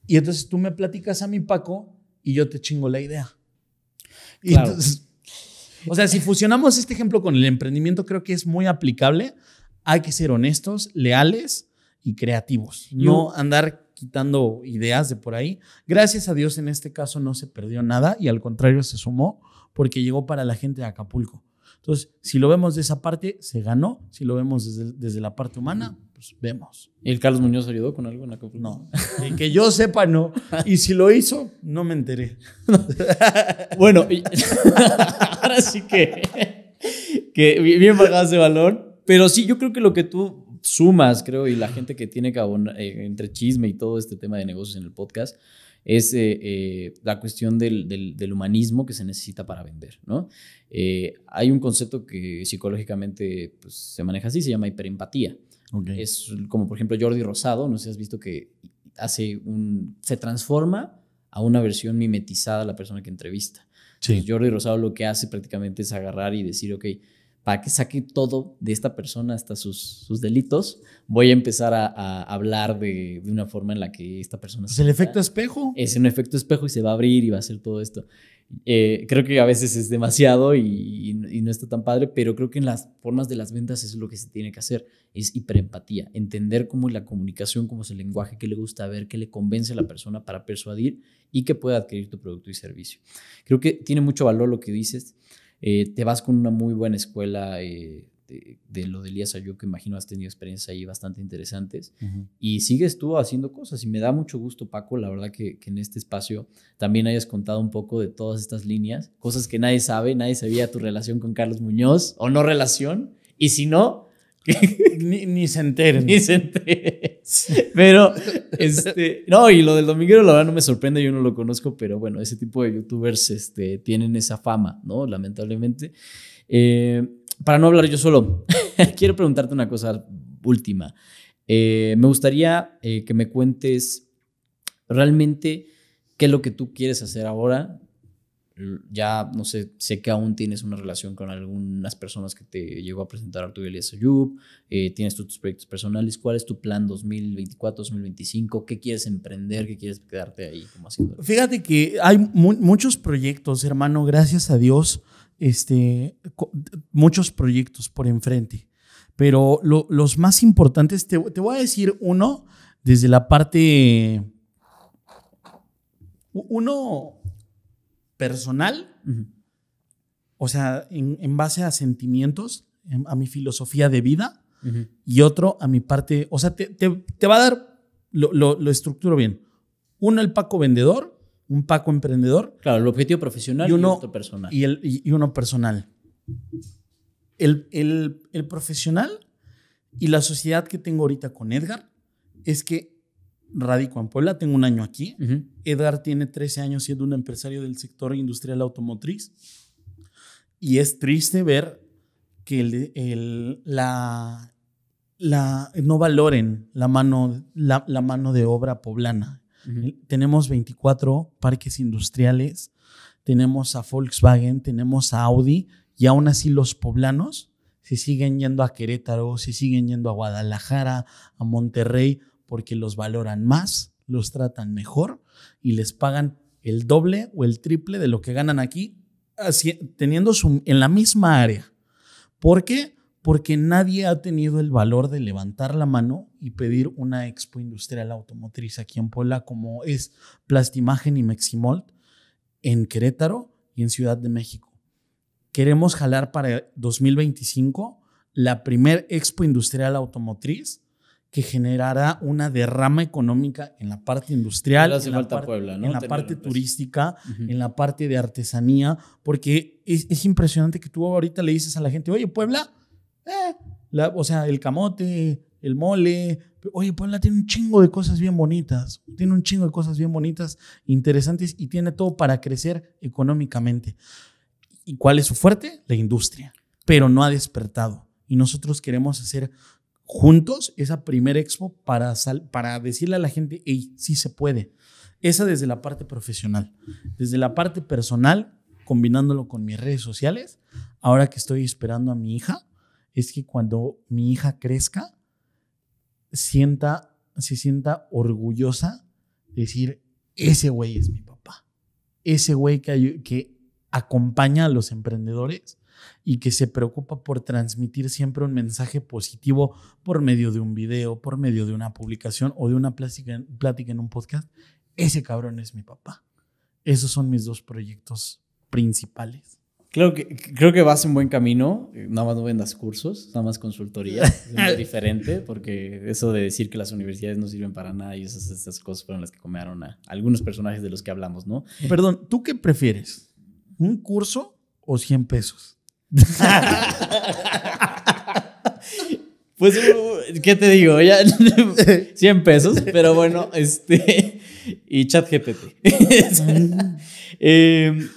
Y entonces tú me platicas a mi Paco y yo te chingo la idea. o sea, si fusionamos este ejemplo con el emprendimiento, creo que es muy aplicable. Hay que ser honestos, leales y creativos. No andar quitando ideas de por ahí. Gracias a Dios en este caso no se perdió nada y al contrario se sumó porque llegó para la gente de Acapulco. Entonces, si lo vemos de esa parte, se ganó. Si lo vemos desde, la parte humana, pues vemos. ¿Y el Carlos Muñoz ayudó con algo en Acapulco? No. que yo sepa, no. Y si lo hizo, no me enteré. bueno, ahora sí que, que bien pagadas de valor. Pero sí, yo creo que lo que tú sumas, creo, y la gente que tiene que eh, entre chisme y todo este tema de negocios en el podcast, es eh, eh, la cuestión del, humanismo que se necesita para vender, ¿no? Eh, hay un concepto que psicológicamente pues, se maneja así, se llama hiperempatía. Es como, por ejemplo, Jordi Rosado, no sé si has visto que hace un, se transforma a una versión mimetizada la persona que entrevista. Jordi Rosado lo que hace prácticamente es agarrar y decir, ok, para que saque todo de esta persona hasta sus, sus delitos, voy a empezar a, hablar de, una forma en la que esta persona... Es pues el efecto espejo. Es un efecto espejo y se va a abrir y va a hacer todo esto. Eh, creo que a veces es demasiado y, no está tan padre, pero creo que en las formas de las ventas es lo que se tiene que hacer, es hiperempatía, entender cómo es la comunicación, cómo es el lenguaje, que le gusta ver, qué le convence a la persona para persuadir y que pueda adquirir tu producto y servicio. Creo que tiene mucho valor lo que dices. Eh, te vas con una muy buena escuela eh, de, lo de Elías Ayú, que imagino has tenido experiencias ahí bastante interesantes, y sigues tú haciendo cosas. Y me da mucho gusto, Paco, la verdad que, en este espacio también hayas contado un poco de todas estas líneas, cosas que nadie sabe, nadie sabía tu relación con Carlos Muñoz, o no relación, y si no, ni, se enteren. Ni se enteren. Pero, este, no, y lo del dominguero, la verdad no me sorprende, yo no lo conozco, pero bueno, ese tipo de youtubers este, tienen esa fama, ¿no? Lamentablemente. Eh, para no hablar yo solo, quiero preguntarte una cosa última. Eh, me gustaría eh, que me cuentes realmente qué es lo que tú quieres hacer ahora, ya, no sé, sé que aún tienes una relación con algunas personas que te llegó a presentar Arturo Elías Ayub, eh, tienes tus proyectos personales, ¿cuál es tu plan 2024-2025? ¿Qué quieres emprender? ¿Qué quieres quedarte ahí como Fíjate que hay muchos proyectos, hermano, gracias a Dios, este, muchos proyectos por enfrente, pero los más importantes, te, te voy a decir uno desde la parte... Uno personal, o sea, en, base a sentimientos, a mi filosofía de vida, y otro a mi parte, o sea, te, va a dar, lo, estructuro bien, uno el Paco vendedor, un Paco emprendedor. Claro, el objetivo profesional y uno personal. Y, uno personal. El, el, el profesional y la sociedad que tengo ahorita con Edgar es que radico en Puebla, tengo un año aquí. Edgar tiene 13 años siendo un empresario del sector industrial automotriz. Y es triste ver que el, la, la, no valoren la mano, la, mano de obra poblana. Tenemos 24 parques industriales, tenemos a Volkswagen, tenemos a Audi, y aún así los poblanos se siguen yendo a Querétaro, se siguen yendo a Guadalajara, a Monterrey, porque los valoran más, los tratan mejor y les pagan el doble o el triple de lo que ganan aquí, teniendo en la misma área. ¿Por qué? Porque nadie ha tenido el valor de levantar la mano y pedir una expo industrial automotriz aquí en Puebla, como es Plastimagen y Meximold en Querétaro y en Ciudad de México. Queremos jalar para 2025 la primer expo industrial automotriz que generará una derrama económica en la parte industrial, hace en, falta la, Puebla, ¿no? en la parte turística, en la parte de artesanía, porque es, impresionante que tú ahorita le dices a la gente, oye, Puebla, eh, o sea, el camote, el mole, oye, Puebla tiene un chingo de cosas bien bonitas, tiene un chingo de cosas bien bonitas, interesantes y tiene todo para crecer económicamente. ¿Y cuál es su fuerte? La industria, pero no ha despertado. Y nosotros queremos hacer juntos esa primera expo para, para decirle a la gente, hey, sí se puede. Esa desde la parte profesional. Desde la parte personal, combinándolo con mis redes sociales, ahora que estoy esperando a mi hija, es que cuando mi hija crezca, sienta, se sienta orgullosa de decir, ese güey es mi papá. Ese güey que, que acompaña a los emprendedores y que se preocupa por transmitir siempre un mensaje positivo por medio de un video, por medio de una publicación o de una plática, en un podcast, ese cabrón es mi papá. Esos son mis dos proyectos principales. Creo que, creo que vas en buen camino. Nada más no vendas cursos, nada más consultoría. es diferente, porque eso de decir que las universidades no sirven para nada y esas, cosas fueron las que comearon a algunos personajes de los que hablamos, ¿no? Perdón, ¿tú qué prefieres? ¿Un curso o 100 pesos? pues, uh, ¿qué te digo? Ya, 100 pesos, pero bueno, este. Y chat GPT. Em,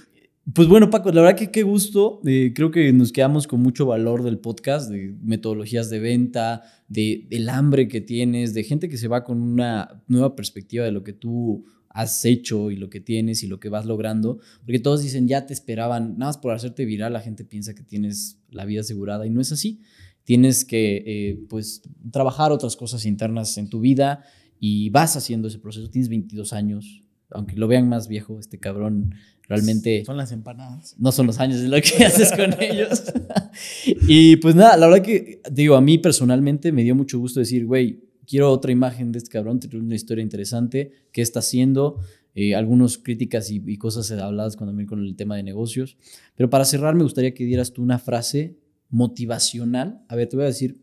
pues bueno, Paco, la verdad que qué gusto. Eh, creo que nos quedamos con mucho valor del podcast, de metodologías de venta, de, del hambre que tienes, de gente que se va con una nueva perspectiva de lo que tú has hecho y lo que tienes y lo que vas logrando, porque todos dicen, ya te esperaban, nada más por hacerte viral, la gente piensa que tienes la vida asegurada y no es así. Tienes que, eh, pues, trabajar otras cosas internas en tu vida y vas haciendo ese proceso. Tienes 22 años, aunque lo vean más viejo, este cabrón realmente... Son las empanadas. No son los años, es lo que haces con ellos. y pues nada, la verdad que, digo, a mí personalmente me dio mucho gusto decir, güey, quiero otra imagen de este cabrón, tiene una historia interesante, qué está haciendo, algunos eh, algunas críticas y, cosas habladas cuando también con el tema de negocios. Pero para cerrar, me gustaría que dieras tú una frase motivacional. A ver, te voy a decir,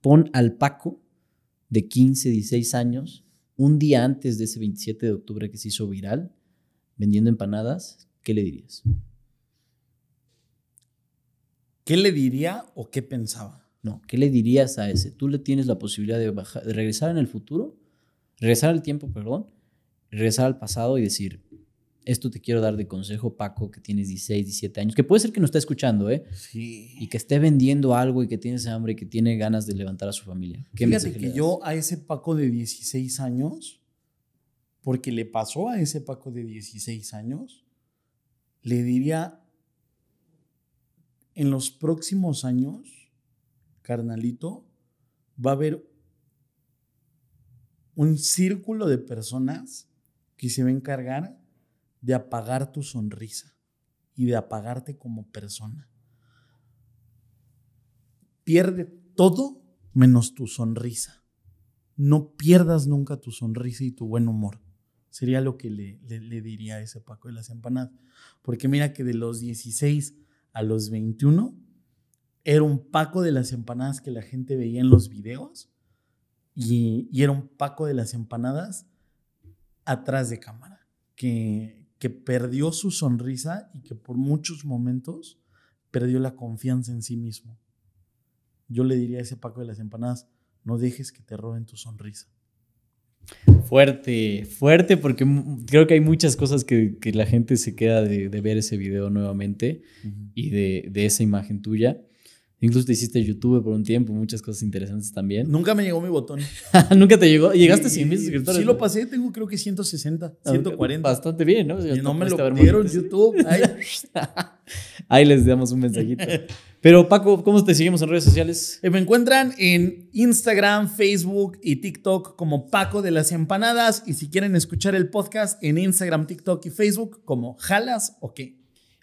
pon al Paco de 15, 16 años, un día antes de ese 27 de octubre que se hizo viral, vendiendo empanadas, ¿qué le dirías? ¿Qué le diría o qué pensaba? No, ¿qué le dirías a ese? Tú le tienes la posibilidad de, regresar en el futuro, regresar al tiempo, perdón, regresar al pasado y decir, esto te quiero dar de consejo, Paco, que tienes 16, 17 años, que puede ser que no está escuchando, ¿eh? Sí. Y que esté vendiendo algo y que tienes hambre y que tiene ganas de levantar a su familia. ¿Qué Fíjate que yo a ese Paco de 16 años, porque le pasó a ese Paco de 16 años, le diría, en los próximos años, carnalito, va a haber un círculo de personas que se va a encargar de apagar tu sonrisa y de apagarte como persona. Pierde todo menos tu sonrisa. No pierdas nunca tu sonrisa y tu buen humor. Sería lo que le, diría a ese Paco de las Empanadas. Porque mira que de los 16 a los 21 era un Paco de las empanadas que la gente veía en los videos y, era un Paco de las empanadas atrás de cámara, que, perdió su sonrisa y que por muchos momentos perdió la confianza en sí mismo. Yo le diría a ese Paco de las empanadas, no dejes que te roben tu sonrisa. Fuerte, fuerte, porque creo que hay muchas cosas que, la gente se queda de, ver ese video nuevamente y de, de, esa imagen tuya. Incluso te hiciste YouTube por un tiempo, muchas cosas interesantes también. Nunca me llegó mi botón. Nunca te llegó. Llegaste sin mil suscriptores. Sí, lo pasé, tengo creo que 160, 140. Bastante bien, ¿no? Y no me lo dieron YouTube. Ahí. les damos un mensajito. Pero Paco, ¿cómo te seguimos en redes sociales? Eh, me encuentran en Instagram, Facebook y TikTok como Paco de las Empanadas. Y si quieren escuchar el podcast en Instagram, TikTok y Facebook como Jalas o qué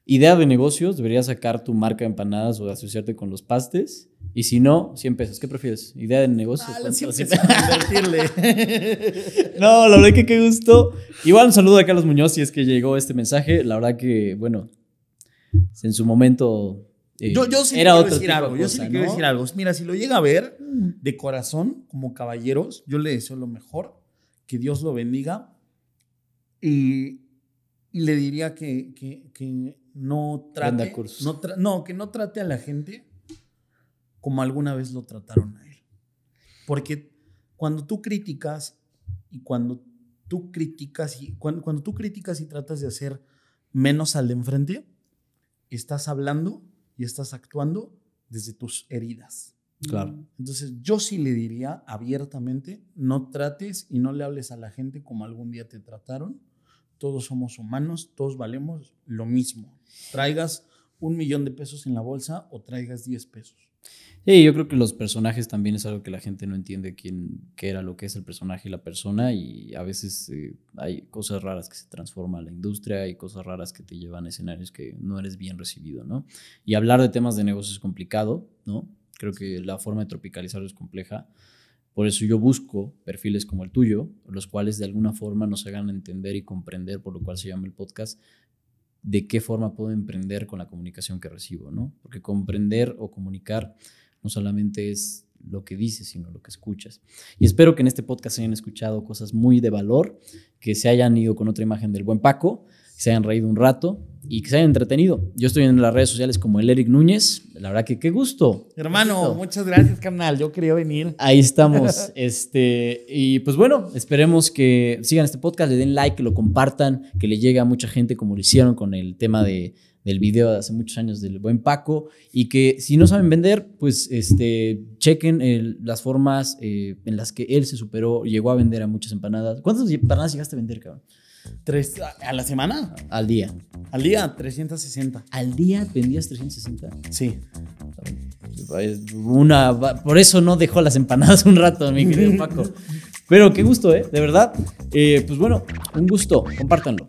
idea de negocios, deberías sacar tu marca de empanadas o asociarte con los pastes. Y si no, 100 pesos. ¿Qué prefieres? ¿Idea de negocio? Ah, no, la verdad que qué gusto. Igual un saludo a Carlos Muñoz si es que llegó este mensaje. La verdad que, bueno, en su momento... Eh, yo, sí era otro decir algo. yo sí quiero decir algo. Mira, si lo llega a ver, mm. de corazón, como caballeros, yo le deseo lo mejor. Que Dios lo bendiga. Y, le diría que, que no trate. No, que no trate a la gente como alguna vez lo trataron a él. Porque cuando tú criticas y cuando tú criticas y cuando, tú criticas y tratas de hacer menos al de enfrente, estás hablando y estás actuando desde tus heridas. Claro. Entonces, yo sí le diría abiertamente, no trates y no le hables a la gente como algún día te trataron todos somos humanos, todos valemos lo mismo. Traigas un millón de pesos en la bolsa o traigas 10 pesos. Sí, yo creo que los personajes también es algo que la gente no entiende quién, qué era lo que es el personaje y la persona y a veces eh, hay cosas raras que se transforma la industria hay cosas raras que te llevan a escenarios que no eres bien recibido, Y hablar de temas de negocio es complicado, ¿no? Creo que la forma de tropicalizarlo es compleja. Por eso yo busco perfiles como el tuyo, los cuales de alguna forma nos hagan entender y comprender, por lo cual se llama el podcast, de qué forma puedo emprender con la comunicación que recibo, ¿no? Porque comprender o comunicar no solamente es lo que dices, sino lo que escuchas. Y espero que en este podcast hayan escuchado cosas muy de valor, que se hayan ido con otra imagen del buen Paco, se hayan reído un rato y que se hayan entretenido. Yo estoy en las redes sociales como el Eric Núñez. La verdad que qué gusto. Hermano, muchas gracias, carnal. Yo quería venir. Ahí estamos. este, y pues bueno, esperemos que sigan este podcast, le den like, que lo compartan, que le llegue a mucha gente como lo hicieron con el tema del video de hace muchos años del buen Paco y que si no saben vender, pues este, chequen las formas eh, en las que él se superó, llegó a vender a muchas empanadas. ¿Cuántas empanadas llegaste a vender, cabrón? Tres, a, la semana? Al día. Al día, 360. ¿Al día vendías 360? Sí. Una, por eso no dejó las empanadas un rato, mi querido Paco. Pero qué gusto, ¿eh? De verdad. Eh, pues bueno, un gusto. Compártanlo.